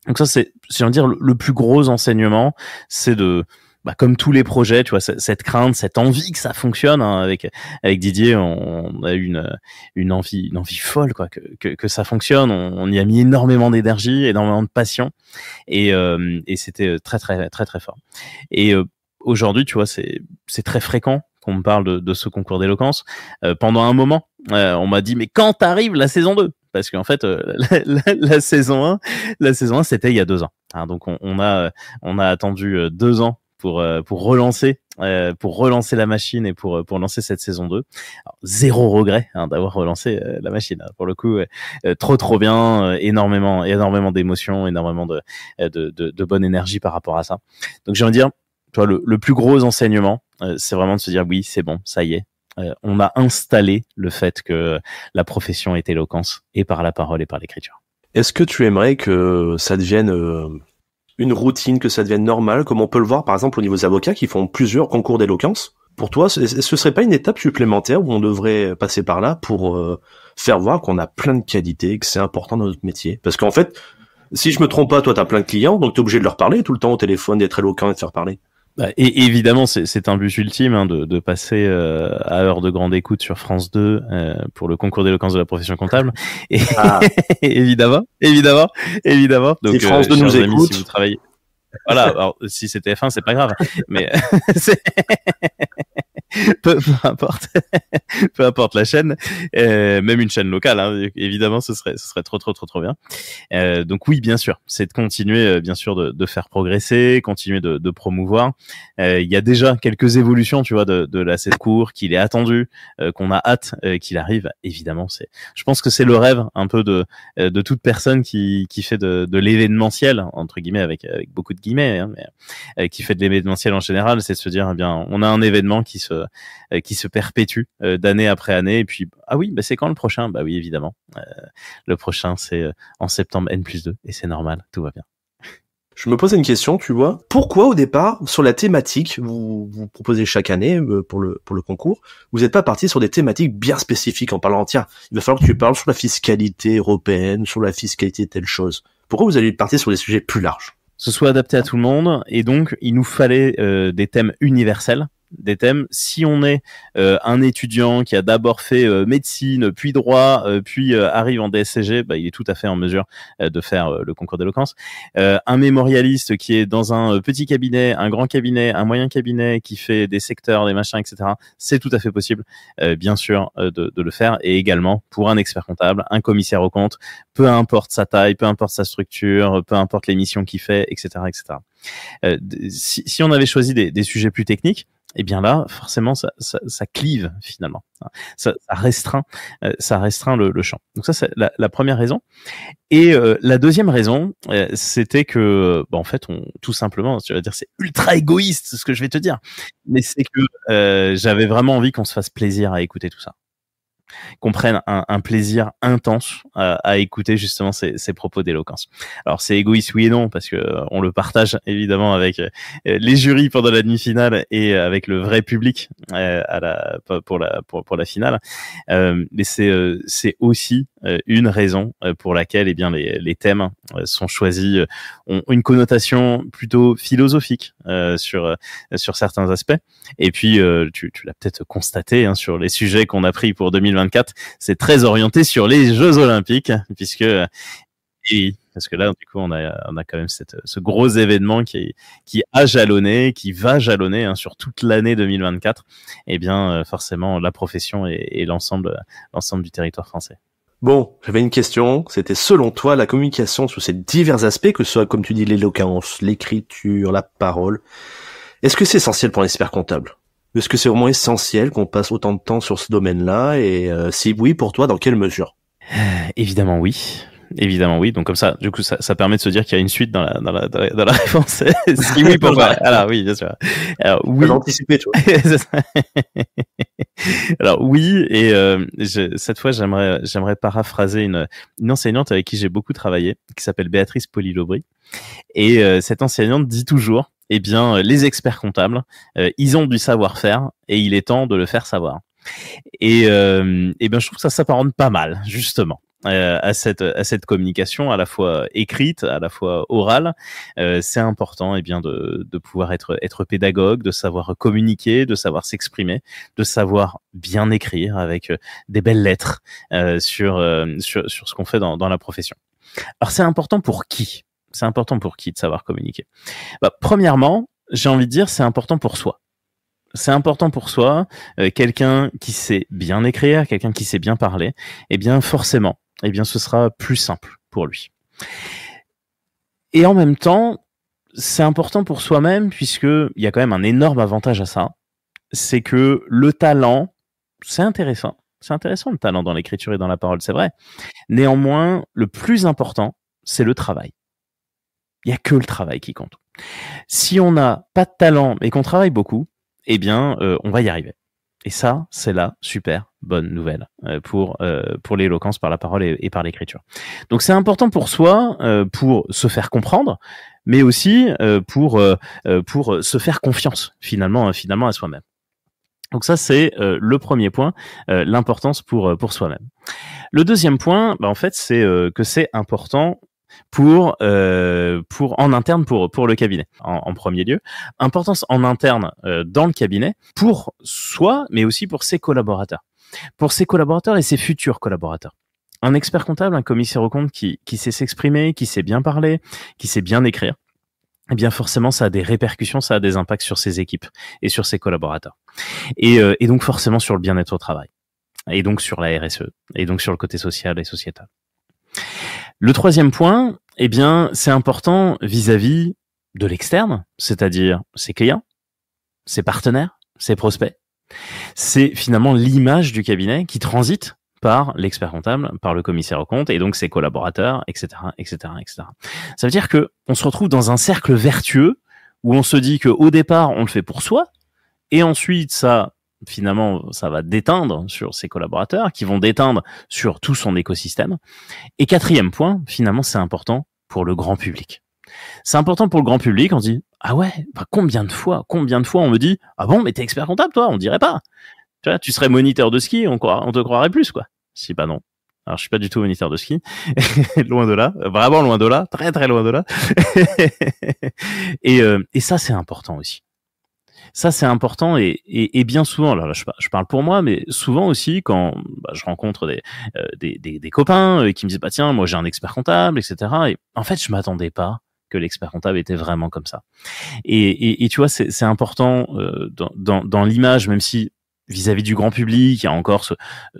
Donc ça, c'est, si on dire, le plus gros enseignement, c'est de, bah, comme tous les projets, tu vois, cette crainte, cette envie que ça fonctionne. Hein, avec avec Didier, on, a eu une une envie, une envie folle, quoi, que que, ça fonctionne. On, y a mis énormément d'énergie, énormément de passion, et euh, et c'était euh, très très très très fort. Et euh, aujourd'hui, tu vois, c'est c'est très fréquent qu'on me parle de, ce concours d'éloquence. pendant un moment, on m'a dit mais quand arrive la saison 2 parce qu'en fait, euh, (laughs) la, saison 1, la saison 1, c'était il y a deux ans. Hein. donc on, a euh, on a attendu euh, deux ans pour pour relancer pour relancer la machine et pour pour lancer cette saison 2. zéro regret hein, d'avoir relancé la machine. Hein. Pour le coup, trop trop bien, énormément énormément d'émotions, énormément de, de, bonne énergie par rapport à ça. Donc j'ai envie de dire, toi le plus gros enseignement, c'est vraiment de se dire oui, c'est bon, ça y est, euh, on a installé le fait que la profession est éloquence et par la parole et par l'écriture. Est-ce que tu aimerais que ça devienne euh, une routine, que ça devienne normal, comme on peut le voir par exemple au niveau des avocats qui font plusieurs concours d'éloquence Pour toi, ce serait pas une étape supplémentaire où on devrait passer par là pour euh, faire voir qu'on a plein de qualités, que c'est important dans notre métier Parce qu'en fait, si je me trompe pas, toi, tu as plein de clients, donc tu es obligé de leur parler tout le temps au téléphone, d'être éloquent et de faire parler. Et bah, évidemment, c'est un but ultime hein, de, de, passer euh, à heure de grande écoute sur France 2 euh, pour le concours d'éloquence de la profession comptable. Et (laughs) ah. (laughs) évidemment, évidemment, évidemment. Donc, si euh, France 2 nous écoute. Si vous travaillez... Voilà, alors si c'était F1, c'est pas grave. Mais (laughs) (laughs) peu, importe, (laughs) peu importe la chaîne, euh, même une chaîne locale, hein, évidemment, ce serait, ce serait trop, trop, trop, trop bien. Euh, donc oui, bien sûr, c'est de continuer, euh, bien sûr, de, faire progresser, continuer de, promouvoir. il y a déjà quelques évolutions, tu vois, de, la cette cour qu'il est attendu, qu'on a hâte qu'il arrive. Évidemment, c'est, je pense que c'est le rêve un peu de, de toute personne qui, qui fait de, de l'événementiel entre guillemets, avec, avec beaucoup de guillemets, hein, mais, qui fait de l'événementiel en général, c'est de se dire, eh bien, on a un événement qui se euh, qui se perpétue euh, d'année après année. Et puis, ah oui, bah c'est quand le prochain Bah oui, évidemment. Euh, le prochain, c'est en septembre N plus 2, et c'est normal, tout va bien. Je me posais une question, tu vois. Pourquoi au départ, sur la thématique, vous, vous proposez chaque année pour le, pour le concours, vous n'êtes pas parti sur des thématiques bien spécifiques en parlant, tiens, il va falloir que tu parles sur la fiscalité européenne, sur la fiscalité de telle chose. Pourquoi vous allez partir sur des sujets plus larges ce soit adapté à tout le monde et donc il nous fallait des thèmes universels des thèmes. Si on est euh, un étudiant qui a d'abord fait euh, médecine, puis droit, euh, puis arrive en DSCG, bah, il est tout à fait en mesure de faire le concours d'éloquence. un mémorialiste qui est dans un petit cabinet, un grand cabinet, un moyen cabinet, qui fait des secteurs, des machins, etc., c'est tout à fait possible, bien sûr, de, le faire. Et également pour un expert comptable, un commissaire au compte, peu importe sa taille, peu importe sa structure, peu importe les missions qu'il fait, etc., etc. Si, on avait choisi des sujets plus techniques, et eh bien là, forcément, ça, clive finalement. Ça, restreint, euh, ça restreint le, le, champ. Donc ça, c'est la, première raison. Et euh, la deuxième raison, euh, c'était que, bah, en fait, on, tout simplement, tu vas dire, c'est ultra égoïste ce que je vais te dire, mais c'est que j'avais vraiment envie qu'on se fasse plaisir à écouter tout ça qu'on prenne un, plaisir intense euh, à, écouter justement ces, propos d'éloquence. Alors c'est égoïste oui et non parce que euh, on le partage (laughs) évidemment avec euh, les jurys pendant la demi-finale et avec le vrai public à la, pour la pour, la finale. mais c'est aussi une raison pour laquelle eh bien les, thèmes sont choisis ont une connotation plutôt philosophique sur sur certains aspects. Et puis tu, l'as peut-être constaté hein, sur les sujets qu'on a pris pour 2020 2024, c'est très orienté sur les Jeux Olympiques, puisque euh, et parce que là, du coup, on a, quand même ce gros événement qui, qui a jalonné, qui va jalonner hein, sur toute l'année 2024. Et eh bien, euh, forcément, la profession et, l'ensemble, l'ensemble du territoire français. Bon, j'avais une question. C'était selon toi la communication sous ces divers aspects, que ce soit comme tu dis l'éloquence, l'écriture, la parole. Est-ce que c'est essentiel pour un expert comptable est-ce que c'est vraiment essentiel qu'on passe autant de temps sur ce domaine-là Et euh, si oui, pour toi, dans quelle mesure euh, Évidemment oui. Évidemment oui. Donc comme ça, du coup, ça, permet de se dire qu'il y a une suite dans la, dans la, dans la, réponse. (laughs) si oui, pour Alors oui, bien sûr. Alors oui. tu (laughs) Alors oui, et euh, je, cette fois, j'aimerais, j'aimerais paraphraser une, une enseignante avec qui j'ai beaucoup travaillé, qui s'appelle Béatrice Polilobri. Et cette enseignante dit toujours, eh bien, euh, les experts comptables, euh, ils ont du savoir-faire et il est temps de le faire savoir. Et, euh, eh bien, je trouve que ça s'apparente pas mal, justement. à cette à cette communication à la fois écrite à la fois orale c'est important eh bien de, de pouvoir être être pédagogue de savoir communiquer de savoir s'exprimer de savoir bien écrire avec des belles lettres sur, sur sur ce qu'on fait dans dans la profession alors c'est important pour qui c'est important pour qui de savoir communiquer bah, Premièrement, j'ai envie de dire, c'est important pour soi. C'est important pour soi, euh, quelqu'un qui sait bien écrire, quelqu'un qui sait bien parler, eh bien forcément, eh bien ce sera plus simple pour lui. Et en même temps, c'est important pour soi-même puisque il y a quand même un énorme avantage à ça, c'est que le talent, c'est intéressant, c'est intéressant le talent dans l'écriture et dans la parole, c'est vrai. Néanmoins, le plus important, c'est le travail. Il n'y a que le travail qui compte. Si on n'a pas de talent et qu'on travaille beaucoup, eh bien, euh, on va y arriver. Et ça, c'est la super bonne nouvelle euh, pour, euh, pour l'éloquence par la parole et, par l'écriture. Donc c'est important pour soi, pour se faire comprendre, mais aussi pour, pour se faire confiance finalement, finalement à soi-même. Donc ça, c'est le premier point, l'importance pour, pour soi-même. Le deuxième point, bah, en fait, c'est que c'est important pour, euh, pour en interne pour, pour le cabinet, en, premier lieu. Importance en interne euh, dans le cabinet pour soi, mais aussi pour ses collaborateurs. Pour ses collaborateurs et ses futurs collaborateurs un expert comptable, un commissaire aux comptes qui, qui sait s'exprimer, qui sait bien parler, qui sait bien écrire, eh bien forcément ça a des répercussions, ça a des impacts sur ses équipes et sur ses collaborateurs. Et, euh, et donc forcément sur le bien-être au travail. Et donc sur la RSE. Et donc sur le côté social et sociétal. Le troisième point, eh bien, c'est important vis-à-vis de l'externe, c'est-à-dire ses clients, ses partenaires, ses prospects. C'est finalement l'image du cabinet qui transite par l'expert comptable, par le commissaire au compte et donc ses collaborateurs, etc., etc., etc. Ça veut dire que on se retrouve dans un cercle vertueux où on se dit que au départ on le fait pour soi et ensuite ça finalement, ça va déteindre sur ses collaborateurs, qui vont déteindre sur tout son écosystème. Et quatrième point, finalement, c'est important pour le grand public. C'est important pour le grand public, on se dit, ah ouais, bah combien de fois, combien de fois on me dit, ah bon, mais t'es expert comptable, toi, on dirait pas. Tu vois, tu serais moniteur de ski, on, te croirait plus, quoi. Si, bah non, alors, je suis pas du tout moniteur de ski, (laughs) loin de là, vraiment loin de là, très très loin de là. (laughs) Euh, et ça, c'est important aussi ça c'est important et, et, et, bien souvent, alors là, je, parle pour moi, mais souvent aussi quand bah, je rencontre des, euh, des, des, des, copains euh, qui me disent bah tiens, moi j'ai un expert comptable, etc. Et en fait, je m'attendais pas que l'expert comptable était vraiment comme ça. Et, et, et tu vois, c'est important euh, dans, dans, dans l'image, même si vis-à-vis du grand public, il y a encore ce,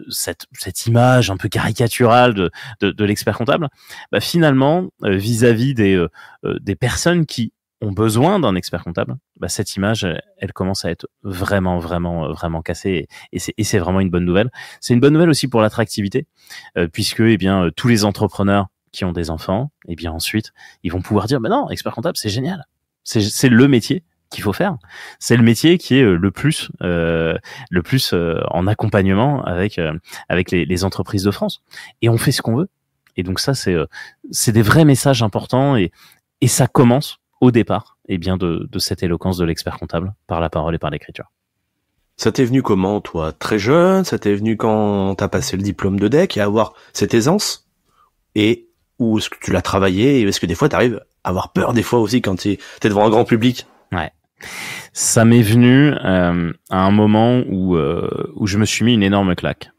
cette, cette, image un peu caricaturale de, de, de l'expert comptable, bah finalement, vis-à-vis des, des personnes qui ont besoin d'un expert comptable, bah, cette image, elle commence à être vraiment, vraiment, euh, vraiment cassée. Et, et c'est vraiment une bonne nouvelle. C'est une bonne nouvelle aussi pour l'attractivité, euh, puisque eh bien euh, tous les entrepreneurs qui ont des enfants, et eh bien ensuite, ils vont pouvoir dire, mais bah non, expert comptable, c'est génial. C'est le métier qu'il faut faire. C'est le métier qui est le plus, le plus en accompagnement avec avec les, les, entreprises de France. Et on fait ce qu'on veut. Et donc ça, c'est c'est des vrais messages importants et et ça commence au départ eh bien de, cette éloquence de l'expert comptable par la parole et par l'écriture. Ça t'est venu comment, toi Très jeune Ça t'est venu quand t'as passé le diplôme de DEC et avoir cette aisance Et où est-ce que tu l'as travaillé est-ce que des fois t'arrives à avoir peur des fois aussi quand t'es devant un grand public Ouais. Ça m'est venu euh, à un moment où, euh, où je me suis mis une énorme claque.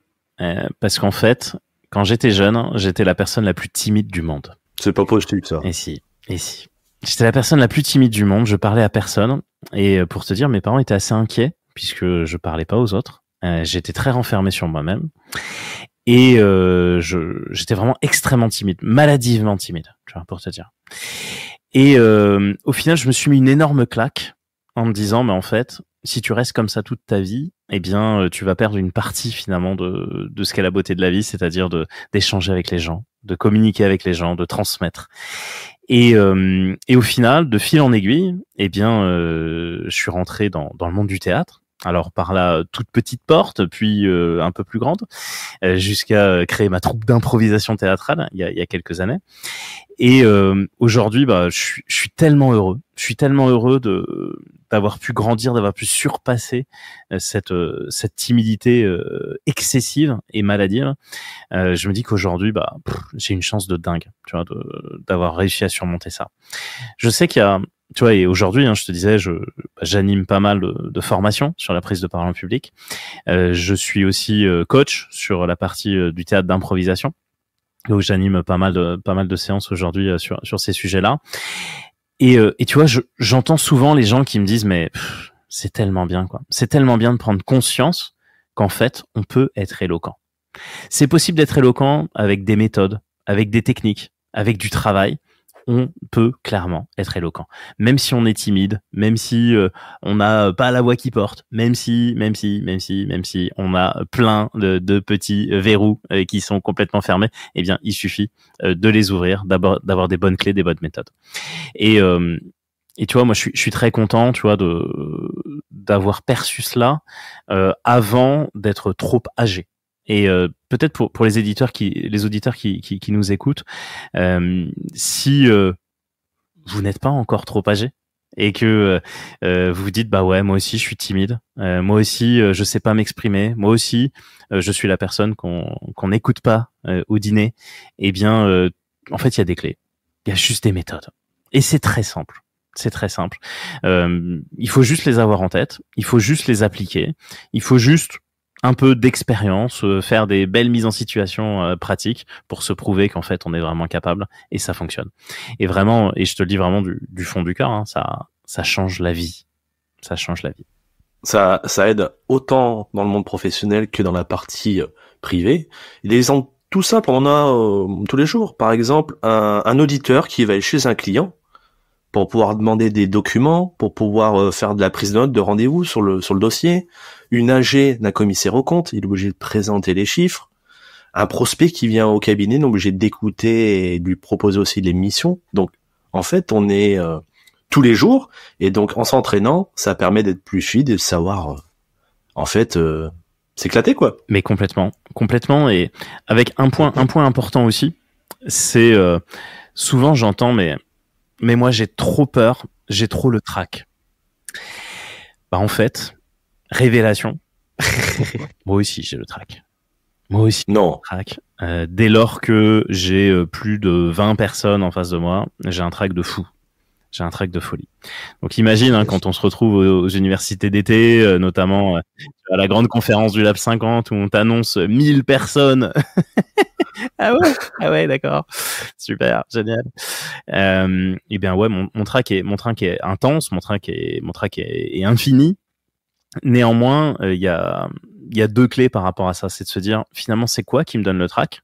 Euh, parce qu'en fait, quand j'étais jeune, j'étais la personne la plus timide du monde. C'est pas positif ça. Et si, et si. J'étais la personne la plus timide du monde, je parlais à personne. Et euh, pour te dire, mes parents étaient assez inquiets, puisque je parlais pas aux autres. Euh, j'étais très renfermé sur moi-même. Et euh, j'étais vraiment extrêmement timide, maladivement timide, tu vois, pour te dire. Et au final, je me suis mis une énorme claque en me disant, mais en fait, si tu restes comme ça toute ta vie, eh bien, tu vas perdre une partie finalement de, de ce qu'est la beauté de la vie, c'est-à-dire de d'échanger avec les gens, de communiquer avec les gens, de transmettre. Euh, et, au final, de fil en aiguille, eh bien, euh, je suis rentré dans, le monde du théâtre. Alors par la toute petite porte, puis euh, un peu plus grande, jusqu'à créer ma troupe d'improvisation théâtrale il y, a, quelques années. Et aujourd'hui, bah, je, suis tellement heureux je suis tellement heureux de d'avoir pu grandir, d'avoir pu surpasser euh, cette euh, cette timidité euh, excessive et maladive. je me dis qu'aujourd'hui, bah, j'ai une chance de dingue, tu vois, d'avoir réussi à surmonter ça. Je sais qu'il y a tu vois, et aujourd'hui, hein, je te disais, je bah, j'anime pas mal de, de, formations sur la prise de parole en public. je suis aussi coach sur la partie du théâtre d'improvisation. Donc j'anime pas mal de pas mal de séances aujourd'hui sur sur ces sujets-là. Euh, et, tu vois, j'entends souvent les gens qui me disent, mais c'est tellement bien, quoi. C'est tellement bien de prendre conscience qu'en fait, on peut être éloquent. C'est possible d'être éloquent avec des méthodes, avec des techniques, avec du travail on peut clairement être éloquent, même si on est timide, même si euh, on n'a pas la voix qui porte, même si, même si, même si, même si on a plein de, de petits verrous euh, qui sont complètement fermés. Eh bien, il suffit euh, de les ouvrir, d'abord d'avoir des bonnes clés, des bonnes méthodes. Et et tu vois, moi, je suis, je suis, très content, tu vois, de d'avoir perçu cela avant d'être trop âgé. Et euh, peut-être pour, pour les éditeurs qui, les auditeurs qui, qui, qui nous écoutent, euh, si euh, vous n'êtes pas encore trop âgé et que vous euh, vous dites bah ouais moi aussi je suis timide, moi aussi je sais pas m'exprimer, moi aussi je suis la personne qu'on qu'on n'écoute pas au dîner, eh bien en fait il y a des clés, il y a juste des méthodes et c'est très simple. C'est très simple. il faut juste les avoir en tête, il faut juste les appliquer, il faut juste un peu d'expérience, euh, faire des belles mises en situation euh, pratiques pour se prouver qu'en fait on est vraiment capable et ça fonctionne. Et vraiment, et je te le dis vraiment du, fond du cœur, hein, ça, ça change la vie. Ça change la vie. Ça, aide autant dans le monde professionnel que dans la partie euh, privée. Il des tout simple, on en a tous les jours. Par exemple, un, auditeur qui va chez un client pour pouvoir demander des documents, pour pouvoir euh, faire de la prise de note de rendez-vous sur le, sur le dossier, une AG d'un commissaire au compte, il est obligé de présenter les chiffres, un prospect qui vient au cabinet, il est obligé d'écouter et lui proposer aussi des missions. Donc, en fait, on est euh, tous les jours, et donc en s'entraînant, ça permet d'être plus fluide et de savoir, euh, en fait, s'éclater quoi. Mais complètement, complètement, et avec un point, un point important aussi, c'est souvent j'entends, mais mais moi j'ai trop peur, j'ai trop le trac. Bah en fait, révélation. (laughs) moi aussi j'ai le trac. Moi aussi. Non. Euh, dès lors que j'ai euh, plus de 20 personnes en face de moi, j'ai un trac de fou j'ai un track de folie. Donc imagine hein, quand on se retrouve aux, universités d'été, euh, notamment euh, à la grande conférence du Lab 50 où on t'annonce 1000 personnes. (laughs) ah ouais, ah ouais, d'accord, super, génial. Euh, eh et bien ouais, mon, mon, track est mon track est intense, mon track est mon track est, est infini. Néanmoins, il y a il y a deux clés par rapport à ça, c'est de se dire finalement c'est quoi qui me donne le track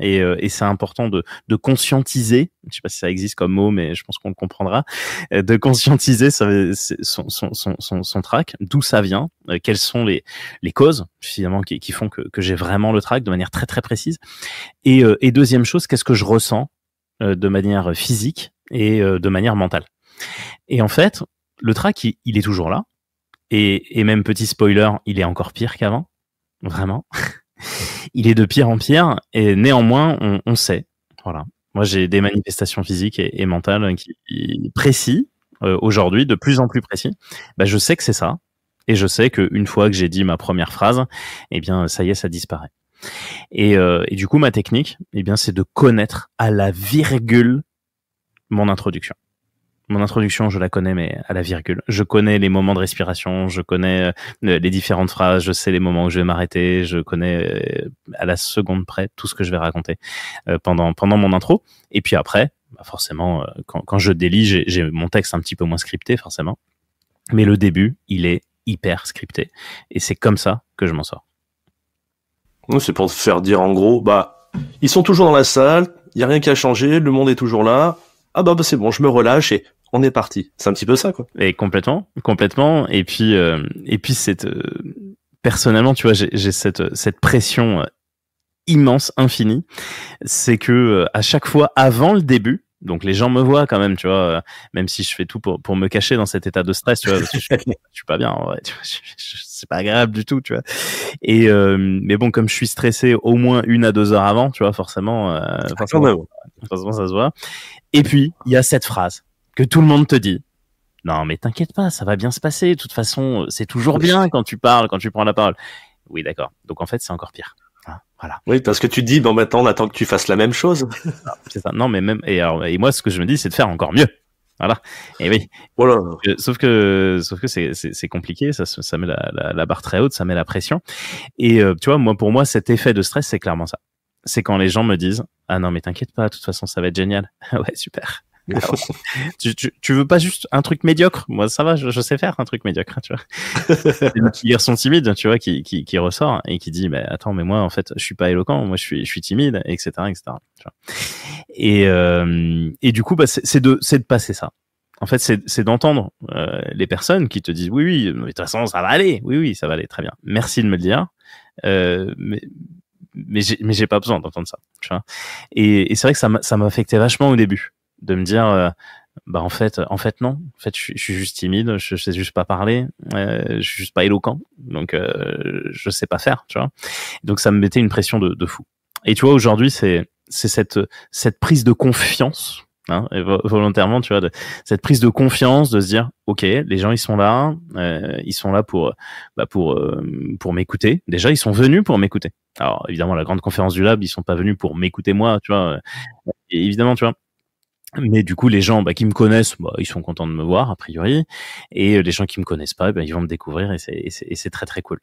et, euh, et c'est important de, de conscientiser, je ne sais pas si ça existe comme mot, mais je pense qu'on le comprendra, euh, de conscientiser son, son, son, son, son track, d'où ça vient, euh, quelles sont les, les causes finalement qui, qui font que, que j'ai vraiment le track de manière très très précise. Et, et deuxième chose, qu'est-ce que je ressens de manière physique et de manière mentale. Et en fait, le trac, il, il est toujours là. Et, et, même petit spoiler, il est encore pire qu'avant. Vraiment. (laughs) il est de pire en pire et néanmoins, on, sait. Voilà. Moi, j'ai des manifestations physiques et, mentales qui, précis euh, aujourd'hui, de plus en plus précis. Bah, je sais que c'est ça et je sais que une fois que j'ai dit ma première phrase, eh bien, ça y est, ça disparaît. Et, euh, et du coup, ma technique, eh bien, c'est de connaître à la virgule mon introduction mon introduction, je la connais, mais à la virgule. Je connais les moments de respiration, je connais euh, les différentes phrases, je sais les moments où je vais m'arrêter, je connais euh, à la seconde près tout ce que je vais raconter euh, pendant, pendant mon intro. Et puis après, bah, forcément, quand, quand je délie, j'ai mon texte un petit peu moins scripté, forcément. Mais le début, il est hyper scripté. Et c'est comme ça que je m'en sors. C'est pour faire dire en gros, bah, ils sont toujours dans la salle, il n'y a rien qui a changé, le monde est toujours là, ah bah, bah c'est bon, je me relâche et on est parti. C'est un petit peu ça, quoi. Et complètement, complètement. Et puis, euh, et puis cette, euh, personnellement, tu vois, j'ai cette, cette pression euh, immense, infinie. C'est que à chaque fois avant le début, donc les gens me voient quand même, tu vois, même si je fais tout pour, pour me cacher dans cet état de stress, tu vois, je, suis pas bien, ouais, c'est pas agréable du tout, tu vois. Et mais bon, comme je suis stressé au moins une à deux heures avant, tu vois, forcément, ah, forcément, forcément, ça se voit. Et puis il y a cette phrase que tout le monde te dit non mais t'inquiète pas, ça va bien se passer. De toute façon, c'est toujours bien quand tu parles, quand tu prends la parole. Oui, d'accord. Donc en fait, c'est encore pire. Ah, voilà. Oui, parce que tu dis, bon, maintenant, on attend que tu fasses la même chose. (laughs) Ah, c'est ça. Non, mais même, et, moi, ce que je me dis, c'est de faire encore mieux. Voilà. Et oui. Voilà. Oh sauf que, sauf que c'est compliqué. Ça, ça met la, barre très haute, ça met la pression. Et euh, tu vois, moi, pour moi, cet effet de stress, c'est clairement ça. C'est quand les gens me disent, ah non, mais t'inquiète pas, de toute façon, ça va être génial. (laughs) ouais, super. Ah (laughs) tu, tu, tu, veux pas juste un truc médiocre Moi, ça va, je, sais faire un truc médiocre, hein, tu vois. (laughs) le petit tu vois, qui, qui, qui ressort et qui dit, mais attends, mais moi, en fait, je suis pas éloquent, moi, je suis, je suis timide, etc., etc. Tu vois. Et, euh, et du coup, bah, c'est de, de passer ça. En fait, c'est d'entendre euh, les personnes qui te disent, oui, oui, mais de toute façon, ça va aller, oui, oui, ça va aller, très bien. Merci de me le dire. Euh, mais mais j'ai pas besoin d'entendre ça. Tu vois. Et, et c'est vrai que ça m'a affecté vachement au début de me dire euh, bah en fait en fait non en fait je, suis juste timide je, sais juste pas parler euh, je suis juste pas éloquent donc euh, je sais pas faire tu vois donc ça me mettait une pression de, de fou et tu vois aujourd'hui c'est c'est cette cette prise de confiance hein, volontairement tu vois cette prise de confiance de se dire ok les gens ils sont là ils sont là pour bah pour pour m'écouter déjà ils sont venus pour m'écouter alors évidemment la grande conférence du lab ils sont pas venus pour m'écouter moi tu vois évidemment tu vois mais du coup, les gens bah, qui me connaissent, bah, ils sont contents de me voir, a priori. Et euh, les gens qui me connaissent pas, bah, ils vont me découvrir et c'est très très cool.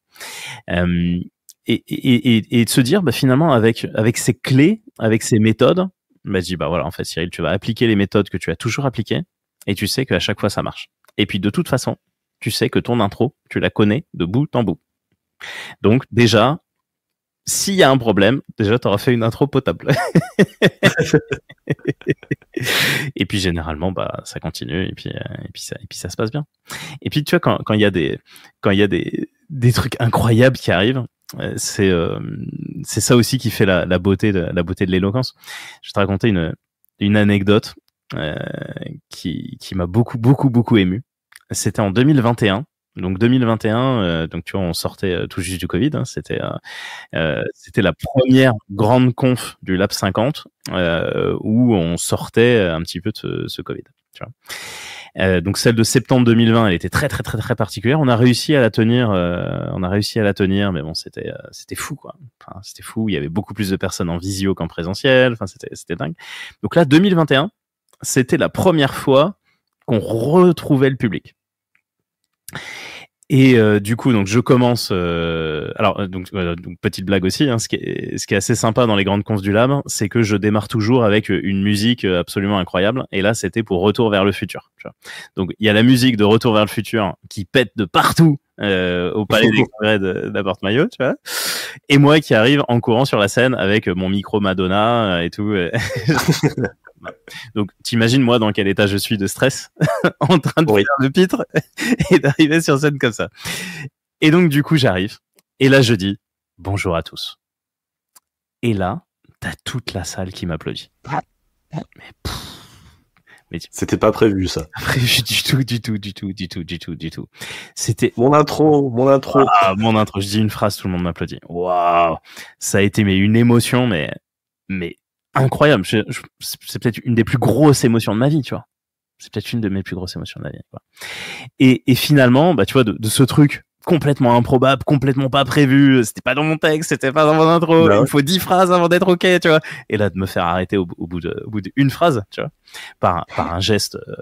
Euh, et, et, et, et, de se dire, bah, finalement, avec, avec ces clés, avec ces méthodes, bah, je dis, bah voilà, en fait, Cyril, tu vas appliquer les méthodes que tu as toujours appliquées et tu sais qu'à chaque fois, ça marche. Et puis, de toute façon, tu sais que ton intro, tu la connais de bout en bout. Donc, déjà, s'il y a un problème, déjà, tu fait une intro potable. (laughs) et puis, généralement, bah, ça continue et puis, euh, et, puis ça, et puis ça se passe bien. Et puis, tu vois, quand il y a, des, quand y a des, des trucs incroyables qui arrivent, euh, c'est euh, c'est ça aussi qui fait la, beauté de la beauté de l'éloquence. Je vais te raconter une, une anecdote euh, qui, qui m'a beaucoup, beaucoup, beaucoup ému. C'était en 2021. Donc 2021, euh, donc tu vois, on sortait euh, tout juste du Covid. Hein, c'était euh, c'était la première grande conf du Lab 50 où on sortait un petit peu de ce Covid. donc celle de septembre 2020, elle était très très très très particulière. On a réussi à la tenir, on a réussi à la tenir, mais bon, c'était c'était fou quoi. c'était fou. Il y avait beaucoup plus de personnes en visio qu'en présentiel. Enfin, c'était c'était dingue. Donc là, 2021, c'était la première fois qu'on retrouvait le public. Et euh, du coup, donc je commence. Euh, alors, euh, donc, donc, petite blague aussi. Hein, ce, qui est, assez sympa dans les grandes cons du lab, c'est que je démarre toujours avec une musique absolument incroyable. Et là, c'était pour Retour vers le futur. Donc, il y a la musique de Retour vers le futur qui pète de partout euh, au palais des congrès la de, maillot, tu vois. Et moi qui arrive en courant sur la scène avec euh, mon micro Madonna euh, et tout. (laughs) Donc, t'imagines moi dans quel état je suis de stress (laughs) en train de oui. faire le pitre (laughs) et d'arriver sur scène comme ça. Et donc, du coup, j'arrive. Et là, je dis bonjour à tous. Et là, t'as toute la salle qui m'applaudit. Ah. Mais c'était pas prévu ça. (laughs) prévu du tout, du tout, du tout, du tout, du tout, du tout. C'était mon intro, mon intro. Ah, mon intro. Je dis une phrase, tout le monde m'applaudit. Waouh, ça a été mais une émotion, mais mais incroyable. c'est peut-être une des plus grosses émotions de ma vie, tu vois. C'est peut-être une de mes plus grosses émotions de ma vie. Et, et finalement, bah tu vois, de ce truc complètement improbable, complètement pas prévu, euh, c'était pas dans mon texte, c'était pas dans mon intro, bah il faut dix phrases avant d'être ok, tu vois. Et là, de me faire arrêter au, bout de, au bout d'une phrase, tu vois, par, par un geste, euh,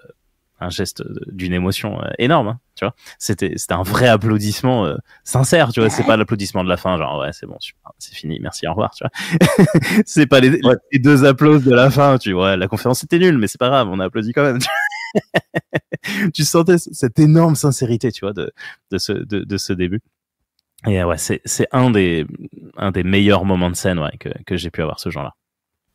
un geste euh, d'une émotion énorme, hein, tu vois. C'était, c'était un vrai applaudissement sincère, tu vois. C'est pas l'applaudissement de la fin, genre, ouais, c'est bon, c'est fini, merci, au revoir, tu vois. (laughs) c'est pas les, deux applaudissements de la fin, tu vois. La conférence était nulle, mais c'est pas grave, on a applaudi quand même, (laughs) tu sentais cette énorme sincérité, tu vois, de, de, ce, début. Et ouais, c'est, un des, un des meilleurs moments de scène ouais, que, que j'ai pu avoir ce genre-là.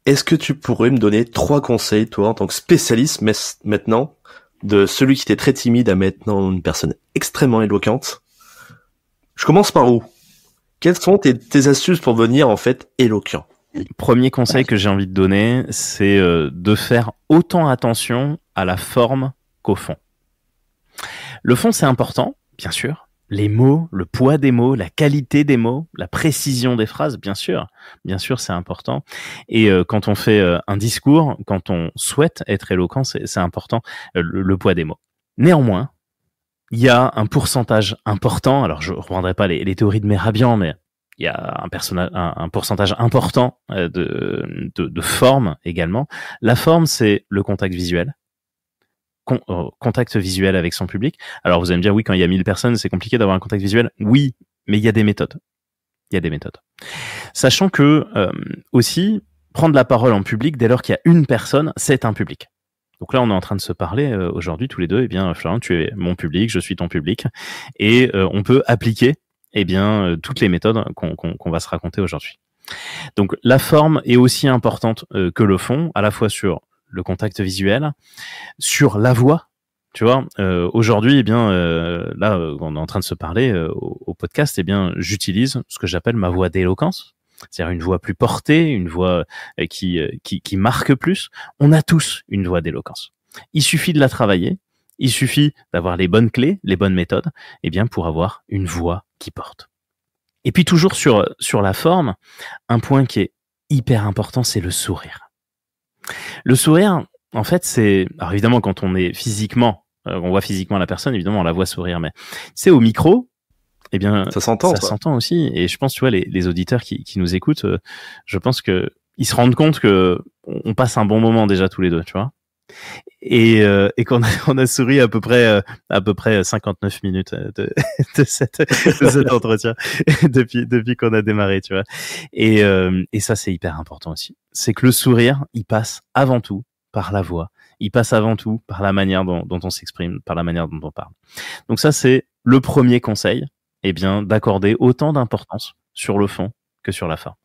Est-ce que tu pourrais me donner trois conseils, toi, en tant que spécialiste maintenant, de celui qui était très timide à maintenant une personne extrêmement éloquente Je commence par où Quelles sont tes, tes astuces pour venir, en fait, éloquent Premier conseil que j'ai envie de donner, c'est euh, de faire autant attention à la forme qu'au fond. Le fond, c'est important, bien sûr. Les mots, le poids des mots, la qualité des mots, la précision des phrases, bien sûr. Bien sûr, c'est important. Et euh, quand on fait euh, un discours, quand on souhaite être éloquent, c'est important, euh, le, poids des mots. Néanmoins, il y a un pourcentage important, alors je ne reprendrai pas les, théories de Mérabian, mais il y a un, pourcentage important de, de forme également. La forme, c'est le contact visuel. Euh, contact visuel avec son public. Alors vous allez me dire, oui, quand il y a 1000 personnes, c'est compliqué d'avoir un contact visuel. Oui, mais il y a des méthodes. Il y a des méthodes. Sachant que euh, aussi, prendre la parole en public dès lors qu'il y a une personne, c'est un public. Donc là, on est en train de se parler euh, aujourd'hui tous les deux. Eh bien, Florent tu es mon public, je suis ton public, et on peut appliquer, eh bien, toutes les méthodes qu'on va se raconter aujourd'hui. Donc la forme est aussi importante que le fond, à la fois sur le contact visuel, sur la voix. Tu vois, euh, aujourd'hui, eh bien, euh, là, euh, on est en train de se parler au, podcast, eh bien, j'utilise ce que j'appelle ma voix d'éloquence, c'est-à-dire une voix plus portée, une voix qui, qui, qui marque plus. On a tous une voix d'éloquence. Il suffit de la travailler, il suffit d'avoir les bonnes clés, les bonnes méthodes, eh bien, pour avoir une voix qui porte. Et puis toujours sur, sur la forme, un point qui est hyper important, c'est le sourire. Le sourire, en fait, c'est. Alors évidemment, quand on est physiquement, euh, on voit physiquement la personne, évidemment, on la voit sourire, mais c'est au micro. Eh bien, ça s'entend. Ça s'entend aussi. Et je pense, tu vois, les, auditeurs qui, nous écoutent, euh, je pense que ils se rendent compte que on passe un bon moment déjà tous les deux, tu vois et, euh, et qu'on a, (laughs) on a souri à peu près euh, à peu près 59 euh, minutes de, (laughs) de, cette, de cet entretien (laughs) depuis depuis qu'on a démarré tu vois et, et ça c'est hyper important aussi c'est que le sourire il passe avant tout par la voix il passe avant tout par la manière dont, dont on s'exprime par la manière dont on parle donc ça c'est le premier conseil eh bien d'accorder autant d'importance sur le fond que sur la forme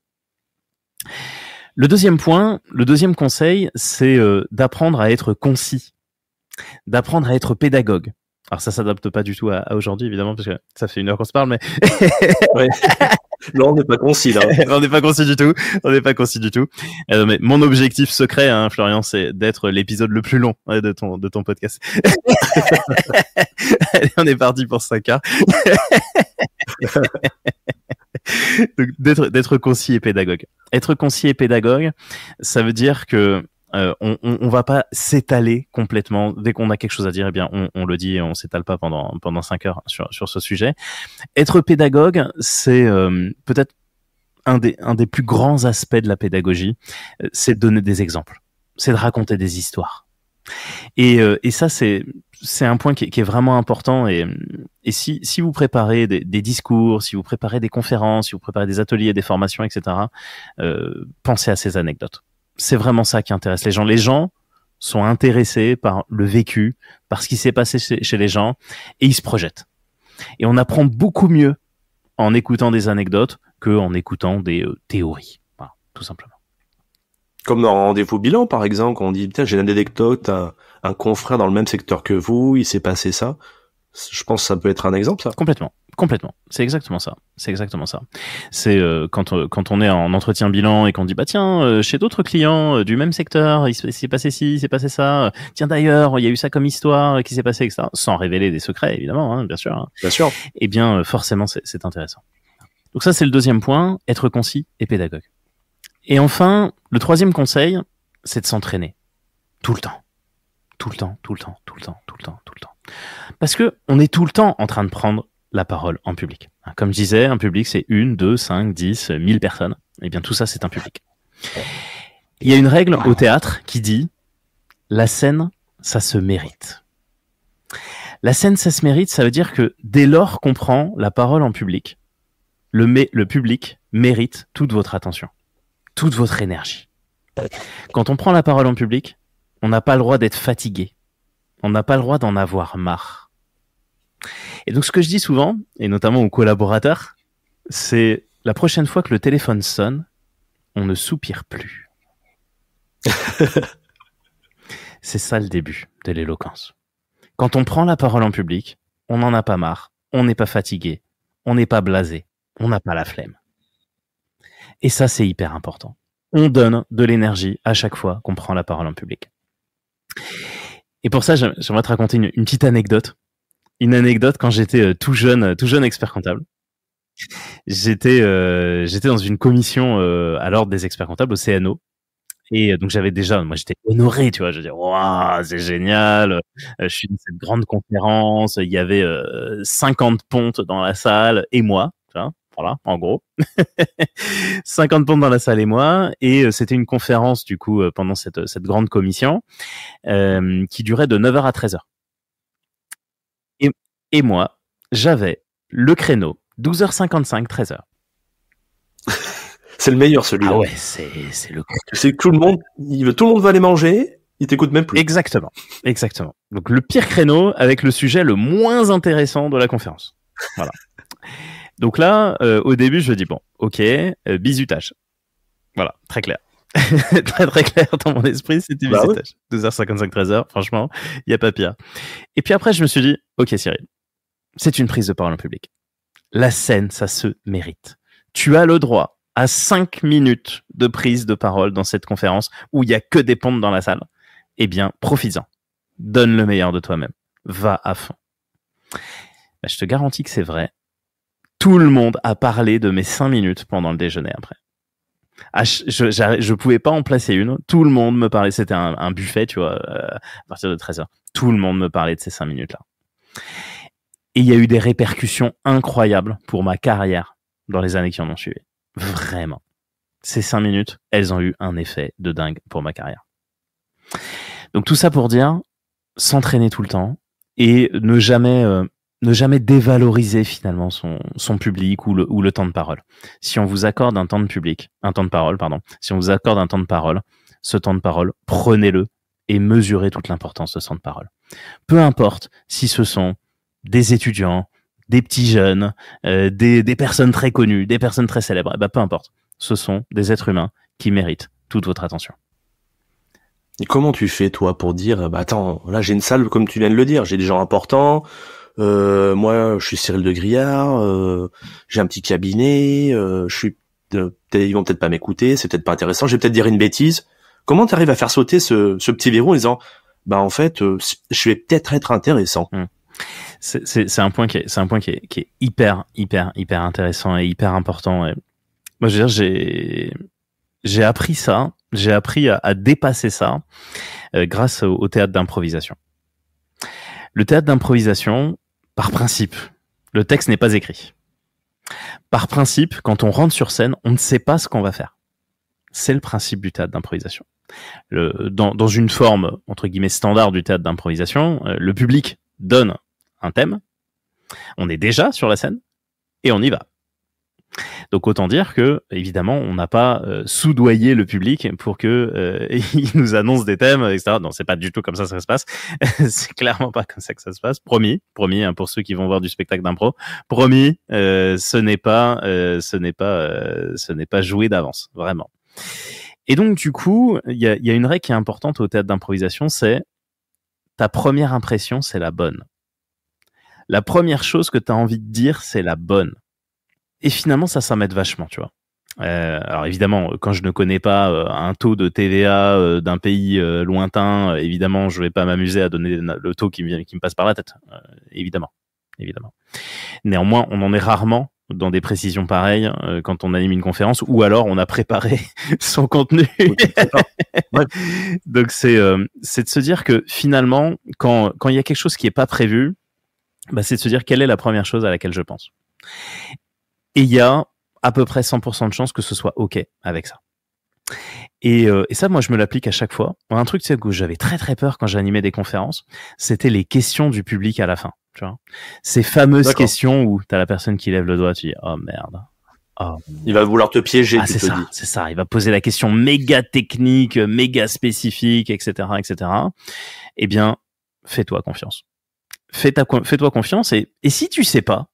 le deuxième point, le deuxième conseil, c'est euh, d'apprendre à être concis, d'apprendre à être pédagogue. Alors ça s'adapte pas du tout à, aujourd'hui évidemment parce que ça fait une heure qu'on se parle, mais (laughs) (laughs) non, on n'est pas concis là. (laughs) on n'est pas concis du tout. On n'est pas concis du tout. Euh, mais mon objectif secret, hein, Florian, c'est d'être l'épisode le plus long de ton de ton podcast. Allez, on est parti pour 5 heures. (laughs) d'être concis et pédagogue. Être concis et pédagogue, ça veut dire que euh, on, on, va pas s'étaler complètement. Dès qu'on a quelque chose à dire, eh bien, on, on le dit et on s'étale pas pendant pendant cinq heures sur sur ce sujet. Être pédagogue, c'est euh, peut-être un des un des plus grands aspects de la pédagogie, euh, c'est de donner des exemples, c'est de raconter des histoires. Et, et ça, c'est c'est un point qui est, vraiment important. Et, si, vous préparez des, discours, si vous préparez des conférences, si vous préparez des ateliers, des formations, etc., euh, pensez à ces anecdotes. C'est vraiment ça qui intéresse les gens. Les gens sont intéressés par le vécu, par ce qui s'est passé chez, les gens, et ils se projettent. Et on apprend beaucoup mieux en écoutant des anecdotes que en écoutant des euh, théories, voilà, tout simplement. Comme dans un rendez-vous bilan, par exemple, on dit, tiens, j'ai une anecdote, hein un confrère dans le même secteur que vous, il s'est passé ça. Je pense que ça peut être un exemple, ça. Complètement. Complètement. C'est exactement ça. C'est exactement ça. C'est euh, quand, euh, quand on est en entretien bilan et qu'on dit bah tiens euh, chez d'autres clients du même secteur il s'est passé ci, il s'est passé ça. tiens d'ailleurs il y a eu ça comme histoire qui s'est passé etc. Sans révéler des secrets évidemment hein, bien sûr. Hein. Bien sûr. Eh bien forcément c'est intéressant. Donc ça c'est le deuxième point être concis et pédagogue. Et enfin le troisième conseil c'est de s'entraîner tout le temps tout le temps, tout le temps, tout le temps, tout le temps, tout le temps. Parce que on est tout le temps en train de prendre la parole en public. Hein, comme je disais, un public, c'est une, deux, cinq, dix, mille personnes. Et eh bien, tout ça, c'est un public. Il y a une règle au théâtre qui dit la scène, ça se mérite. La scène, ça se mérite, ça veut dire que dès lors qu'on prend la parole en public, le, le public mérite toute votre attention, toute votre énergie. Quand on prend la parole en public, on n'a pas le droit d'être fatigué. On n'a pas le droit d'en avoir marre. Et donc ce que je dis souvent, et notamment aux collaborateurs, c'est la prochaine fois que le téléphone sonne, on ne soupire plus. (laughs) c'est ça le début de l'éloquence. Quand on prend la parole en public, on n'en a pas marre, on n'est pas fatigué, on n'est pas blasé, on n'a pas la flemme. Et ça, c'est hyper important. On donne de l'énergie à chaque fois qu'on prend la parole en public. Et pour ça, j'aimerais te raconter une, petite anecdote. Une anecdote quand j'étais euh, tout jeune, tout jeune expert comptable. J'étais euh, dans une commission euh, à l'ordre des experts comptables au CNO. Et donc j'avais déjà, moi j'étais honoré, tu vois, je dis waouh, c'est génial. je suis dans cette grande conférence, il y avait 50 pontes dans la salle et moi voilà, en gros. 50 (laughs) pompes dans la salle et moi. Et euh, c'était une conférence, du coup, euh, pendant euh, cette, grande commission, qui durait de 9h à 13h. Et, moi, j'avais le créneau 12h55, 13h. (laughs) c'est le meilleur celui-là. Ah ouais, c'est, le C'est tout le monde, il veut, tout le monde va aller manger, il t'écoute même plus. Exactement, exactement. Donc le pire créneau avec le sujet le moins intéressant de la conférence. Voilà. (laughs) Donc là, euh, au début, je me dis bon, ok, euh, bisutage. Voilà, très clair. (laughs) très très clair dans mon esprit, c'était bisutage. 12h55, 13h, franchement, il n'y a pas pire. Et puis après, je me suis dit, ok Cyril, c'est une prise de parole en public. La scène, ça se mérite. Tu as le droit à 5 minutes de prise de parole dans cette conférence où il n'y a que des pompes dans la salle. Eh bien, profites-en. Donne le meilleur de toi-même. Va à fond. Bah, je te garantis que c'est vrai tout le monde a parlé de mes cinq minutes pendant le déjeuner après. Ah, je, ne pouvais pas en placer une. Tout le monde me parlait. C'était un, buffet, tu vois, euh, à partir de 13h. Tout le monde me parlait de ces cinq minutes-là. Et il y a eu des répercussions incroyables pour ma carrière dans les années qui en ont suivi. Vraiment. Ces cinq minutes, elles ont eu un effet de dingue pour ma carrière. Donc tout ça pour dire, s'entraîner tout le temps et ne jamais euh, ne jamais dévaloriser finalement son, son public ou le, ou le, temps de parole. Si on vous accorde un temps de public, un temps de parole, pardon, si on vous accorde un temps de parole, ce temps de parole, prenez-le et mesurez toute l'importance de ce temps de parole. Peu importe si ce sont des étudiants, des petits jeunes, euh, des, des, personnes très connues, des personnes très célèbres, bah peu importe, ce sont des êtres humains qui méritent toute votre attention. Et comment tu fais toi pour dire, bah attends, là j'ai une salle comme tu viens de le dire, j'ai des gens importants, euh, moi, je suis Cyril de Grillard, euh, j'ai un petit cabinet, euh, je suis, ils vont peut-être pas m'écouter, c'est peut-être pas intéressant, je vais peut-être dire une bêtise. Comment tu arrives à faire sauter ce, ce petit verrou en disant, bah en fait, euh, je vais peut-être être intéressant. Hmm. C'est un point qui est, c'est un point qui est, qui est, hyper, hyper, hyper intéressant et hyper important. moi, je veux dire, j'ai, j'ai appris ça, j'ai appris à, dépasser ça euh, grâce au, au théâtre d'improvisation. Le théâtre d'improvisation, par principe, le texte n'est pas écrit. Par principe, quand on rentre sur scène, on ne sait pas ce qu'on va faire. C'est le principe du théâtre d'improvisation. Dans, une forme, entre guillemets, standard du théâtre d'improvisation, euh, le public donne un thème, on est déjà sur la scène, et on y va. Donc autant dire que, évidemment, on n'a pas euh, soudoyé le public pour que euh, (laughs) il nous annonce des thèmes, etc. Non, c'est pas du tout comme ça que ça se passe. (laughs) c'est clairement pas comme ça que ça se passe. Promis, promis hein, pour ceux qui vont voir du spectacle d'impro, promis, euh, ce n'est pas, ce n'est pas, ce n'est pas joué d'avance, vraiment. Et donc du coup, il y a, y a une règle qui est importante au théâtre d'improvisation, c'est ta première impression, c'est la bonne. La première chose que tu as envie de dire, c'est la bonne et finalement, ça, ça m'aide vachement, tu vois. Euh, alors évidemment, quand je ne connais pas euh, un taux de TVA euh, d'un pays euh, lointain, évidemment, je vais pas m'amuser à donner le taux qui me, qui me passe par la tête. évidemment, évidemment. Néanmoins, on en est rarement dans des précisions pareilles quand on anime une conférence, ou alors on a préparé (laughs) son contenu. (laughs) Donc c'est c'est de se dire que finalement, quand quand il y a quelque chose qui est pas prévu, bah, c'est de se dire quelle est la première chose à laquelle je pense. Et il y a à peu près 100% de chances que ce soit OK avec ça. Euh, et, ça, moi, je me l'applique à chaque fois. Un truc que j'avais très très peur quand j'animais des conférences, c'était les questions du public à la fin. Tu vois Ces fameuses questions où tu as la personne qui lève le doigt, tu dis « Oh merde, Oh. Il va vouloir te piéger. Ah, c'est ça, c'est ça. Il va poser la question méga technique, méga spécifique, etc., etc. Eh bien, fais-toi confiance. Fais-toi confiance et, et si tu sais pas,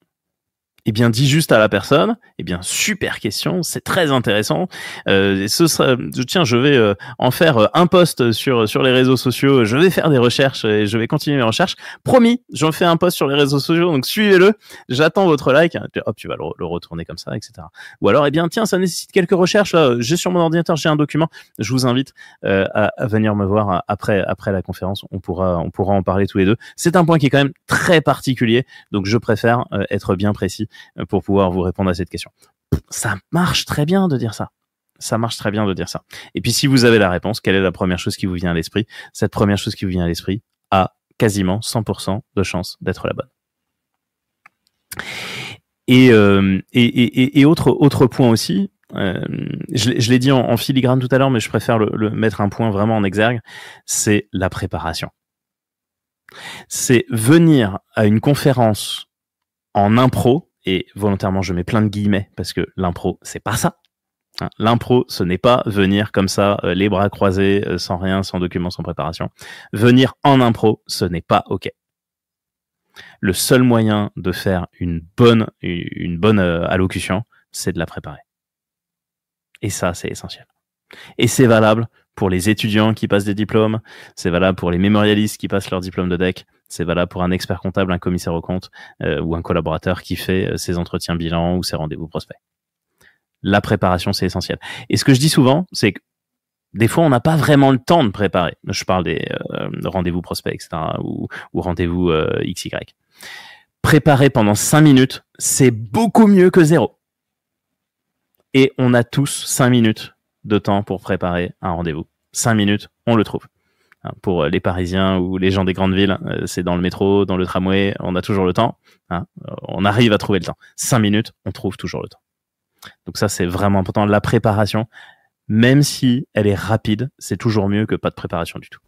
eh bien, dis juste à la personne, eh bien, super question, c'est très intéressant. Euh, ce sera, tiens, je vais euh, en faire euh, un post sur sur les réseaux sociaux. Je vais faire des recherches et je vais continuer mes recherches. Promis, j'en fais un post sur les réseaux sociaux, donc suivez-le. J'attends votre like. Hop, tu vas le, retourner comme ça, etc. Ou alors, eh bien, tiens, ça nécessite quelques recherches. j'ai sur mon ordinateur, j'ai un document. Je vous invite à, à, venir me voir après après la conférence. On pourra on pourra en parler tous les deux. C'est un point qui est quand même très particulier, donc je préfère être bien précis euh, pour pouvoir vous répondre à cette question. Ça marche très bien de dire ça. Ça marche très bien de dire ça. Et puis si vous avez la réponse, quelle est la première chose qui vous vient à l'esprit Cette première chose qui vous vient à l'esprit a quasiment 100% de chance d'être la bonne. Et, euh, et, et, et, autre, autre point aussi, euh, je, l'ai dit en, filigrane tout à l'heure, mais je préfère le, mettre un point vraiment en exergue, c'est la préparation. C'est venir à une conférence en impro et volontairement je mets plein de guillemets parce que l'impro, c'est pas ça. Hein, l'impro, ce n'est pas venir comme ça, euh, les bras croisés, euh, sans rien, sans document, sans préparation. Venir en impro, ce n'est pas OK. Le seul moyen de faire une bonne, une bonne euh, allocution, c'est de la préparer. Et ça, c'est essentiel. Et c'est valable pour les étudiants qui passent des diplômes, c'est valable pour les mémorialistes qui passent leur diplôme de deck, c'est valable pour un expert comptable, un commissaire au compte euh, ou un collaborateur qui fait euh, ses entretiens bilan ou ses rendez-vous prospects. La préparation, c'est essentiel. Et ce que je dis souvent, c'est que des fois, on n'a pas vraiment le temps de préparer. Je parle des euh, rendez-vous prospects, etc., ou, rendez-vous euh, XY. Préparer pendant cinq minutes, c'est beaucoup mieux que zéro. Et on a tous cinq minutes de temps pour préparer un rendez-vous. Cinq minutes, on le trouve. Hein, pour euh, les Parisiens ou les gens des grandes villes, euh, c'est dans le métro, dans le tramway, on a toujours le temps. Hein, on arrive à trouver le temps. Cinq minutes, on trouve toujours le temps. Donc ça, c'est vraiment important. La préparation, même si elle est rapide, c'est toujours mieux que pas de préparation du tout.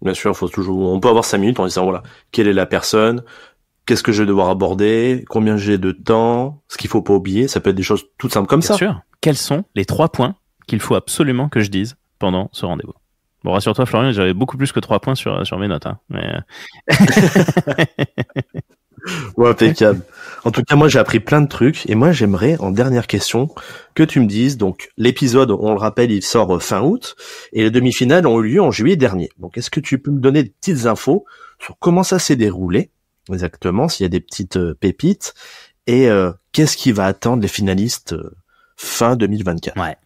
Bien sûr, faut toujours, on peut avoir cinq minutes en disant voilà, quelle est la personne, qu'est-ce que je vais devoir aborder, combien j'ai de temps, ce qu'il faut pas oublier. Ça peut être des choses toutes simples comme ça. Bien sûr. Quels sont les trois points qu'il faut absolument que je dise pendant ce rendez-vous Bon, rassure-toi, Florian, j'avais beaucoup plus que trois points sur, sur mes notes. Hein, euh. (laughs) ouais, impeccable. En tout cas, moi, j'ai appris plein de trucs. Et moi, j'aimerais, en dernière question, que tu me dises. Donc, l'épisode, on le rappelle, il sort euh, fin août. Et les demi-finales ont eu lieu en juillet dernier. Donc, est-ce que tu peux me donner des petites infos sur comment ça s'est déroulé exactement, s'il y a des petites euh, pépites, et qu'est-ce qui va attendre les finalistes fin 2024 Ouais.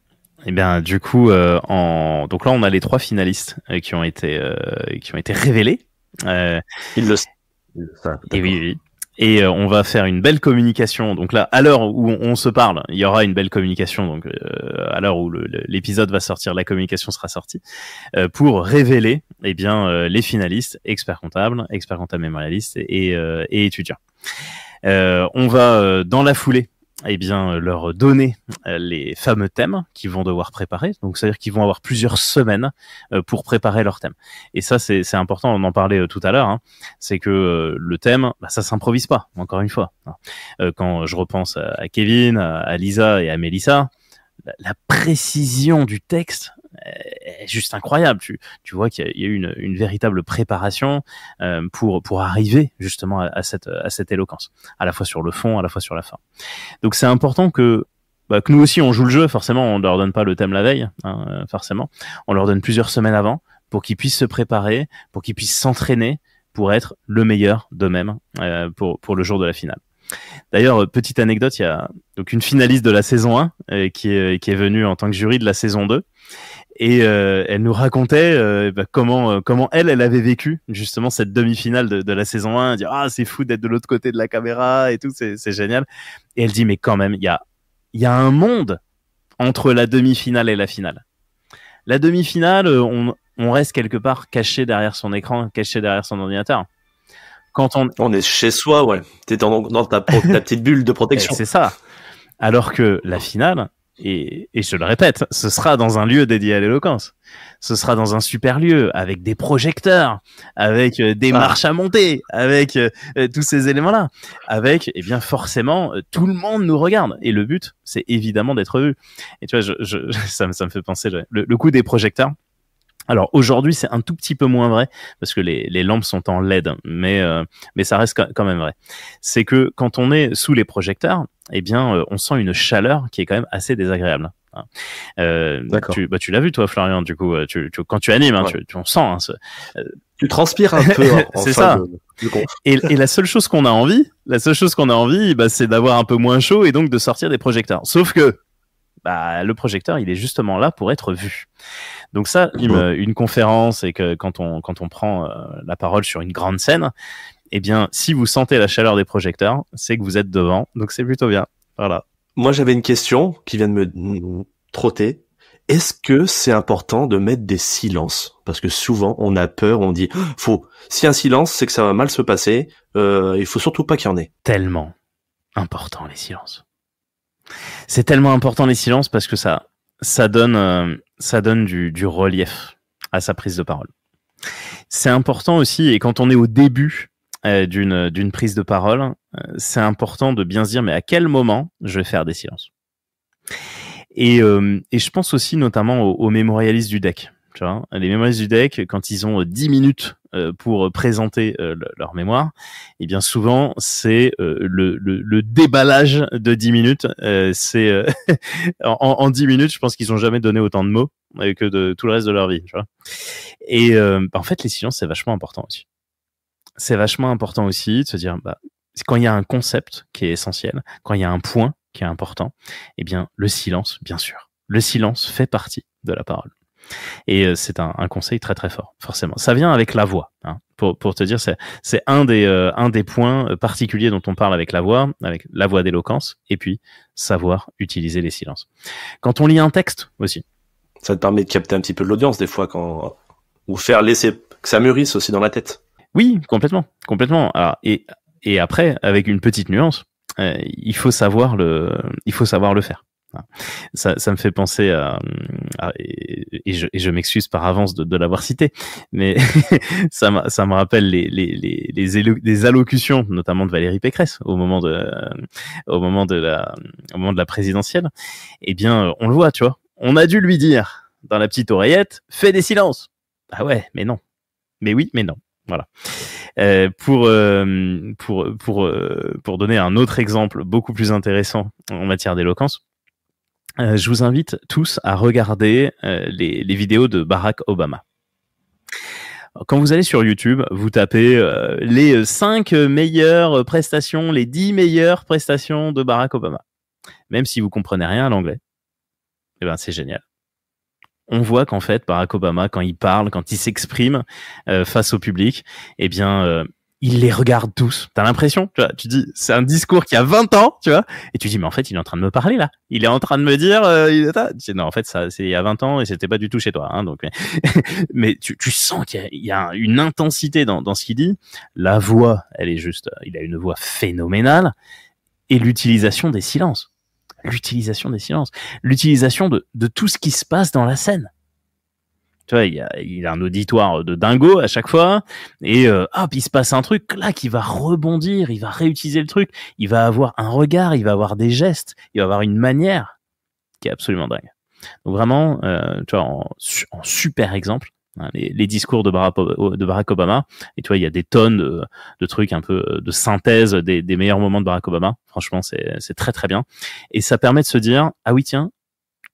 Eh bien, du coup, euh, en... donc là, on a les trois finalistes euh, qui ont été euh, qui ont été révélés. Ils le savent. Et oui, Et on va faire une belle communication. Donc là, à l'heure où on se parle, il y aura une belle communication. Donc à l'heure où l'épisode va sortir, la communication sera sortie pour révéler, eh bien, les finalistes, experts comptables, experts comptables mémorialistes et, et étudiants. on va dans la foulée eh bien, euh, leur donner euh, les fameux thèmes qu'ils vont devoir préparer. Donc, c'est-à-dire qu'ils vont avoir plusieurs semaines euh, pour préparer leur thème. Et ça, c'est important. On en parlait tout à l'heure. Hein. C'est que le thème, ça bah, ça s'improvise pas. Encore une fois, hein. quand je repense à Kevin, à Lisa et à Melissa, la précision du texte est juste incroyable. Tu, tu vois qu'il y, a eu une, une véritable préparation euh, pour, pour arriver justement à, à, cette, à cette éloquence, à la fois sur le fond, à la fois sur la forme. Donc c'est important que bah, que nous aussi on joue le jeu, forcément, on ne leur donne pas le thème la veille, hein, euh, forcément. On leur donne plusieurs semaines avant pour qu'ils puissent se préparer, pour qu'ils puissent s'entraîner pour être le meilleur d'eux-mêmes euh, pour, pour le jour de la finale. D'ailleurs, petite anecdote, il y a donc une finaliste de la saison 1 qui, est, qui est venue en tant que jury de la saison 2 et euh, elle nous racontait euh, bah, comment euh, comment elle elle avait vécu justement cette demi-finale de, la saison 1 dire ah c'est fou d'être de l'autre côté de la caméra et tout c'est génial et elle dit mais quand même il y a il y a un monde entre la demi-finale et la finale la demi-finale on, on reste quelque part caché derrière son écran caché derrière son ordinateur quand on on est chez soi ouais t'es dans, dans ta (laughs) petite bulle de protection eh, c'est ça alors que la finale et, je le répète, ce sera dans un lieu dédié à l'éloquence. Ce sera dans un super lieu avec des projecteurs, avec euh, des ah. marches à monter, avec euh, euh, tous ces éléments-là, avec eh bien forcément tout le monde nous regarde. Et le but, c'est évidemment d'être vu. Et tu vois, (laughs) ça, me, fait penser le, le coup des projecteurs. Alors aujourd'hui, c'est un tout petit peu moins vrai parce que les, lampes sont en LED, mais mais ça reste quand même vrai. C'est que quand on est sous les projecteurs, eh bien, euh, on sent une chaleur qui est quand même assez désagréable. Hein. Euh, bah, tu, l'as vu toi, Florian. Du coup, euh, quand tu animes, hein, tu, on sent. Hein, tu transpires un peu. (laughs) c'est ça. et, la seule chose qu'on a envie, la seule chose qu'on a envie, bah, c'est d'avoir un peu moins chaud et donc de sortir des projecteurs. Sauf que bah, le projecteur, il est justement là pour être vu. Donc ça, une, conférence et que quand on quand on prend euh, la parole sur une grande scène, eh bien, si vous sentez la chaleur des projecteurs, c'est que vous êtes devant. Donc, c'est plutôt bien. Voilà. Moi, j'avais une question qui vient de me trotter. Est-ce que c'est important de mettre des silences Parce que souvent, on a peur, on dit, ah, faut. Si un silence, c'est que ça va mal se passer. Euh, il faut surtout pas qu'il y en ait. Tellement important les silences. C'est tellement important les silences parce que ça, ça donne, euh, ça donne du, du relief à sa prise de parole. C'est important aussi, et quand on est au début euh, d'une, prise de parole, euh, c'est important de bien se dire, mais à quel moment je vais faire des silences et, euh, et, je pense aussi notamment aux, mémorialistes du deck. Tu vois les mémorialistes du deck, quand ils ont 10 minutes pour présenter leur mémoire, et eh bien souvent c'est le, le, déballage de 10 minutes. c'est (laughs) en, en 10 minutes, je pense qu'ils ont jamais donné autant de mots que de tout le reste de leur vie. Tu vois et bah, en fait, les silences, c'est vachement important aussi c'est vachement important aussi de se dire, bah, quand il y a un concept qui est essentiel, quand il y a un point qui est important, eh bien, le silence, bien sûr. Le silence fait partie de la parole. Et euh, c'est un, un, conseil très très fort, forcément. Ça vient avec la voix. Hein. Pour, pour, te dire, c'est un, des euh, un des points euh, particuliers dont on parle avec la voix, avec la voix d'éloquence, et puis savoir utiliser les silences. Quand on lit un texte aussi. Ça te permet de capter un petit peu de l'audience des fois, quand... ou faire laisser que ça mûrisse aussi dans la tête. Oui, complètement, complètement. Ah, et, et après, avec une petite nuance, euh, il faut savoir le, il faut savoir le faire. Ah. Ça, ça me fait penser à, et, je, je m'excuse par avance de, de l'avoir cité, mais (laughs) ça, me, ça me rappelle les, les, les, allocutions, notamment de Valérie Pécresse au moment de, au moment de la, au moment de la présidentielle. Eh bien, on le voit, tu vois. On a dû lui dire dans la petite oreillette, fais des silences. Ah ouais, mais non. Mais oui, mais non. Voilà. Euh, euh, pour, pour, pour, euh, pour donner un autre exemple beaucoup plus intéressant en matière d'éloquence, je vous invite tous à regarder les, les, vidéos de Barack Obama. Quand vous allez sur YouTube, vous tapez les 5 meilleures prestations, les 10 meilleures prestations de Barack Obama. Même si vous comprenez rien à l'anglais, eh ben, c'est génial on voit qu'en fait Barack Obama, quand il parle, quand il s'exprime euh, face au public, eh bien, euh, il les regarde tous. T'as l'impression, tu vois, tu dis, c'est un discours qui a 20 ans, tu vois, et tu dis, mais en fait, il est en train de me parler là. Il est en train de me dire, euh, non, en fait, ça, c'est il y a 20 ans et c'était pas du tout chez toi, hein, donc. Mais, (laughs) tu, sens qu'il y, a une intensité dans, dans ce qu'il dit. La voix, elle est juste, il a une voix phénoménale et l'utilisation des silences l'utilisation des silences, l'utilisation de, tout ce qui se passe dans la scène tu vois, il, y a, un auditoire de dingo à chaque fois, et euh, hop, il se passe un truc là qui va rebondir, il va réutiliser le truc, il va avoir un regard, il va avoir des gestes, il va avoir une manière qui est absolument dingue. Donc vraiment, euh, tu vois, en super exemple, Hein, les, discours de Barack, Obama. Et tu vois, il y a des tonnes de, trucs un peu euh, de synthèse des, meilleurs moments de Barack Obama. Franchement, c'est très très bien. Et ça permet de se dire, ah oui tiens,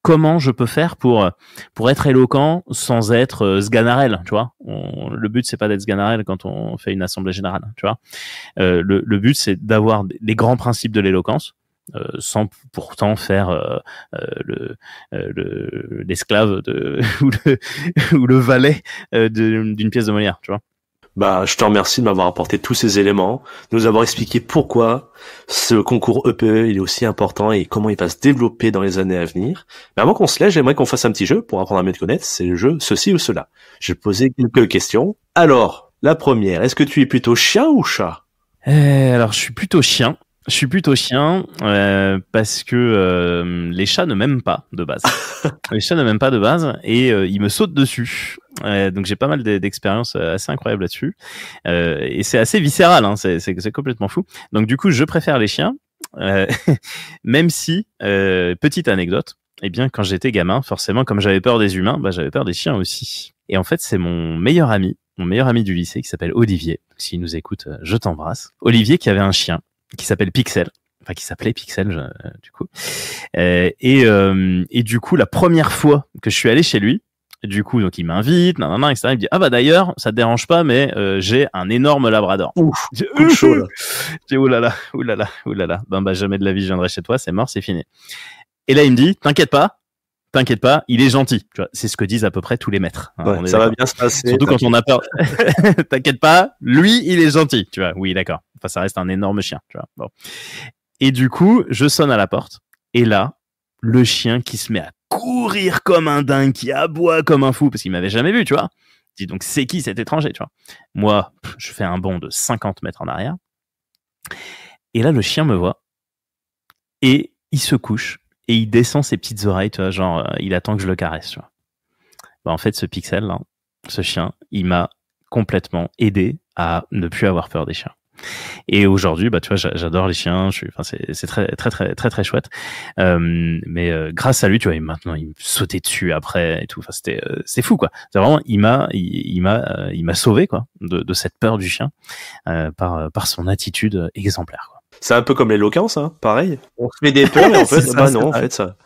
comment je peux faire pour pour être éloquent sans être euh, sganarelle, tu vois. le but c'est pas d'être sganarelle quand on fait une assemblée générale, tu vois. Euh, le, le, but c'est d'avoir les grands principes de l'éloquence euh, sans pourtant faire euh, euh, le l'esclave de (laughs) ou, le, ou le valet d'une pièce de Molière, tu vois. Bah, je te remercie de m'avoir apporté tous ces éléments, de nous avoir expliqué pourquoi ce concours EPE e, il est aussi important et comment il va se développer dans les années à venir. Mais avant qu'on se lève, j'aimerais qu'on fasse un petit jeu pour apprendre à mieux te connaître. C'est le jeu ceci ou cela. vais poser quelques questions. Alors, la première, est-ce que tu es plutôt chien ou chat eh, Alors, je suis plutôt chien. Je suis plutôt chien euh, parce que euh, les chats ne m'aiment pas de base. (laughs) les chats ne m'aiment pas de base et euh, ils me sautent dessus. donc j'ai pas mal d'expériences assez incroyables là-dessus. et c'est assez viscéral, hein, c'est complètement fou. Donc du coup, je préfère les chiens, (laughs) même si, petite anecdote, eh bien quand j'étais gamin, forcément, comme j'avais peur des humains, bah, j'avais peur des chiens aussi. Et en fait, c'est mon meilleur ami, mon meilleur ami du lycée qui s'appelle Olivier. S'il nous écoute, je t'embrasse. Olivier qui avait un chien qui s'appelle Pixel enfin qui s'appelait Pixel euh, du coup. Euh, et, euh, et, du coup, la première fois que je suis allé chez lui, du coup, donc il m'invite, nan etc. Il me dit ah bah d'ailleurs, ça te dérange pas, mais euh, j'ai un énorme Labrador. Ouf, (laughs) j'ai chaud là. (laughs) J'ai oulala, oulala, oulala. Ben bah jamais de la vie, je viendrai chez toi, c'est mort, c'est fini. Et là, il me dit t'inquiète pas, t'inquiète pas, il est gentil. c'est ce que disent à peu près tous les maîtres. Hein, ça va bien se passer. Surtout quand on a peur. (laughs) t'inquiète pas, lui, il est gentil. Tu vois, oui, d'accord. Enfin, ça reste un énorme chien. Tu Et du coup, je sonne à la porte. Et là, le chien qui se met à courir comme un dingue, qui aboie comme un fou, parce qu'il m'avait jamais vu, tu vois. Dis donc, c'est qui cet étranger, tu vois Moi, je fais un bond de 50 mètres en arrière. Et là, le chien me voit. Et il se couche et il descend ses petites oreilles, tu vois, genre, euh, il attend que je le caresse, tu vois. Bah, en fait, ce pixel, ce chien, il m'a complètement aidé à ne plus avoir peur des chiens. Et aujourd'hui, bah, tu vois, j'adore les chiens. Je enfin, c'est très, très, très, très, très chouette. Euh, mais grâce à lui, tu vois, maintenant, il me sautait dessus après et tout. Enfin, c'était, euh, c'est fou, quoi. C'est vraiment, il m'a, il m'a, euh, il m'a sauvé, quoi, de, de, cette peur du chien par, par son attitude exemplaire. Quoi. C'est un peu comme l'éloquence, hein, pareil. On se met des peurs (laughs) mais en fait, bah fait, ça,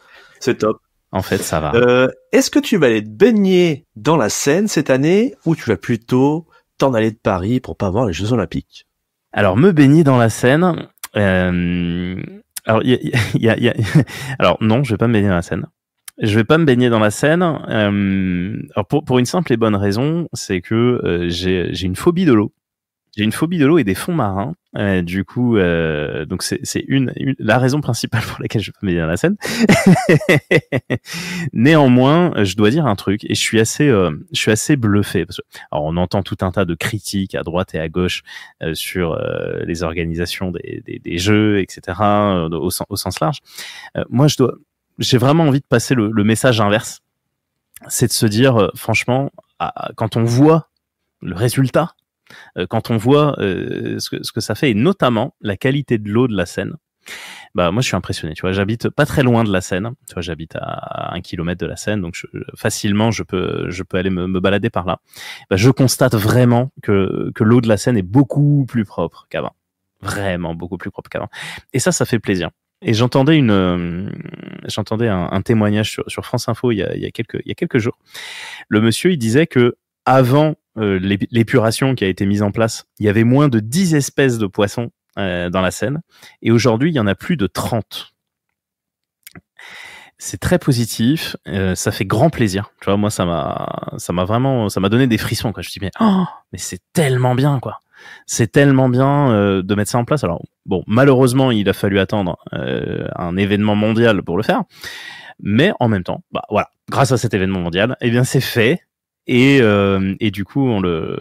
c'est top. En fait, ça va. Euh, est-ce que tu vas aller te baigner dans la Seine cette année ou tu vas plutôt t'en aller de Paris pour pas voir les Jeux Olympiques Alors, me baigner dans la Seine. Euh, (laughs) alors, non, je vais pas me baigner dans la Seine. Je vais pas me baigner dans la Seine. Euh, pour une simple et bonne raison, c'est que j'ai une phobie de l'eau. J'ai une phobie de l'eau et des fonds marins. Euh, du coup, euh, donc c'est une, une, la raison principale (laughs) pour laquelle je peux dans la scène. (laughs) Néanmoins, je dois dire un truc et je suis assez, euh, je suis assez bluffé parce que alors on entend tout un tas de critiques à droite et à gauche euh, sur les organisations des, des, des jeux, etc. Au, au, sens large. moi, je dois, j'ai vraiment envie de passer le, le message inverse, c'est de se dire franchement, à, quand on voit le résultat euh, quand on voit euh, ce que, ça fait, et notamment la qualité de l'eau de la Seine, bah moi je suis impressionné. Tu vois, j'habite pas très loin de la Seine. Tu vois, j'habite à un kilomètre de la Seine, donc facilement je peux je peux aller me, me balader par là. Bah, je constate vraiment que que l'eau de la Seine est beaucoup plus propre qu'avant, vraiment beaucoup plus propre qu'avant. Et ça, ça fait plaisir. Et j'entendais une, euh, j'entendais un, témoignage sur, sur, France Info il y a, il y a quelques il y a quelques jours. Le monsieur il disait que avant euh, l'épuration qui a été mise en place, il y avait moins de 10 espèces de poissons euh, dans la Seine. Et aujourd'hui, il y en a plus de 30. C'est très positif, euh, ça fait grand plaisir. Tu vois, moi, ça m'a, ça m'a vraiment, ça m'a donné des frissons. Quoi. Je me suis oh, mais, c'est tellement bien, quoi. C'est tellement bien de mettre ça en place. Alors, bon, malheureusement, il a fallu attendre un événement mondial pour le faire. Mais en même temps, bah, voilà, grâce à cet événement mondial, eh bien, c'est fait. Et, euh, et du coup, on le,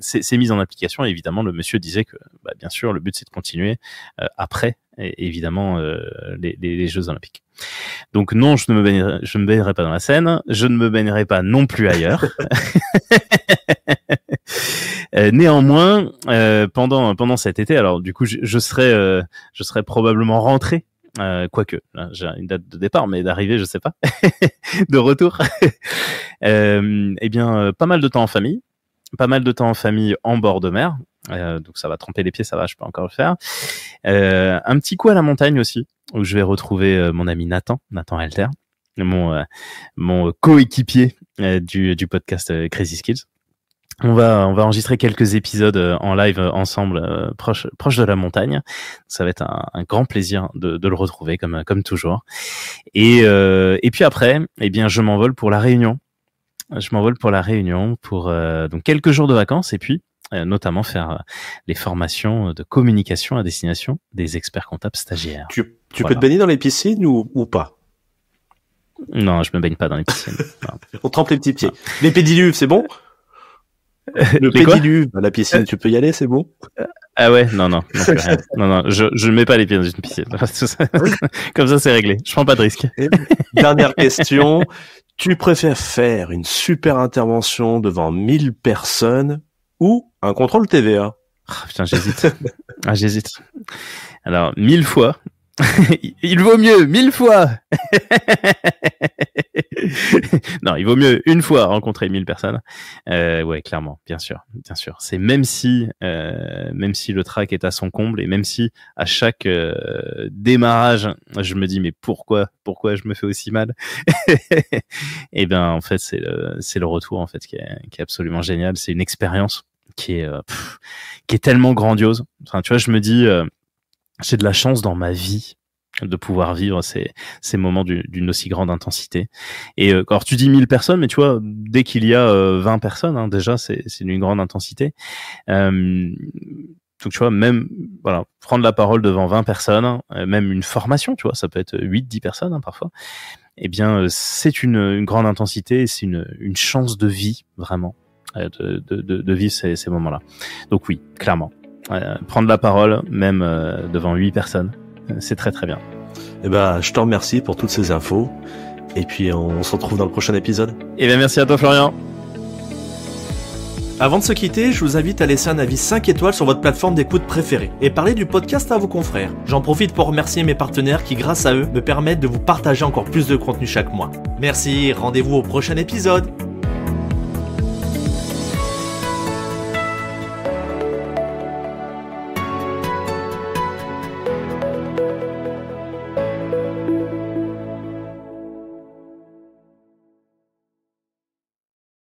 c'est mis en application. évidemment, le monsieur disait que, bah, bien sûr, le but c'est de continuer euh, après, évidemment, euh, les, les, Jeux Olympiques. Donc non, je ne me baignerai, je ne me pas dans la Seine. Je ne me baignerai pas non plus ailleurs. (laughs) Néanmoins, pendant pendant cet été, alors du coup, je, je je serais probablement rentré euh, quoique, j'ai une date de départ, mais d'arrivée, je sais pas, (laughs) de retour, (laughs) euh, eh bien, euh, pas mal de temps en famille, pas mal de temps en famille en bord de mer, donc ça va tremper les pieds, ça va, je peux encore le faire. un petit coup à la montagne aussi, où je vais retrouver mon ami Nathan, Nathan Alter, mon, mon coéquipier du, du podcast Crazy Skills. On va, on va enregistrer quelques épisodes euh, en live euh, ensemble, euh, proche, proche de la montagne. Ça va être un, grand plaisir de, le retrouver, comme, comme toujours. Et, puis après, eh bien, je m'envole pour la Réunion. Je m'envole pour la Réunion pour donc quelques jours de vacances et puis notamment faire les formations de communication à destination des experts comptables stagiaires. Tu, peux te baigner dans les piscines ou, ou pas Non, je me baigne pas dans les piscines. (laughs) On trempe les petits pieds. Les pédiluves, c'est bon le pédiluve, la piscine, euh, tu peux y aller, c'est bon Ah ouais, non, non, (laughs) non, non, je, je ne mets pas les pieds dans une piscine. (laughs) Comme ça, c'est réglé. Je prends pas de risque. dernière question. Tu préfères faire une super intervention devant 1000 personnes ou un contrôle TVA ah, Putain, j'hésite. ah, j'hésite. Alors, mille fois. (laughs) Il vaut mieux mille fois (laughs) non, il vaut mieux une fois rencontrer 1000 personnes. Euh, ouais, clairement, bien sûr, bien sûr. C'est même si, euh, même si le track est à son comble et même si à chaque euh, démarrage, je me dis mais pourquoi, pourquoi je me fais aussi mal (laughs) Et eh bien, en fait, c'est le, c'est le retour en fait qui est, absolument génial. C'est une expérience qui est, euh, qui est tellement grandiose. Enfin, tu vois, je me dis j'ai de la chance dans ma vie de pouvoir vivre ces, moments d'une aussi grande intensité. Et quand euh, tu dis 1000 personnes, mais tu vois, dès qu'il y a 20 euh, personnes, hein, déjà, c'est d'une grande intensité. Euh, donc tu vois, même voilà, prendre la parole devant 20 personnes, même une formation, tu vois, ça peut être 8-10 personnes hein, parfois. et eh bien, c'est une, une, grande intensité, c'est une, une chance de vie vraiment de, de, de vivre ces, ces moments-là. Donc oui, clairement, prendre la parole même devant 8 personnes, c'est très très bien. Eh ben, je te remercie pour toutes ces infos. Et puis on se retrouve dans le prochain épisode. Eh bien merci à toi Florian. Avant de se quitter, je vous invite à laisser un avis 5 étoiles sur votre plateforme d'écoute préférée et parler du podcast à vos confrères. J'en profite pour remercier mes partenaires qui, grâce à eux, me permettent de vous partager encore plus de contenu chaque mois. Merci, rendez-vous au prochain épisode.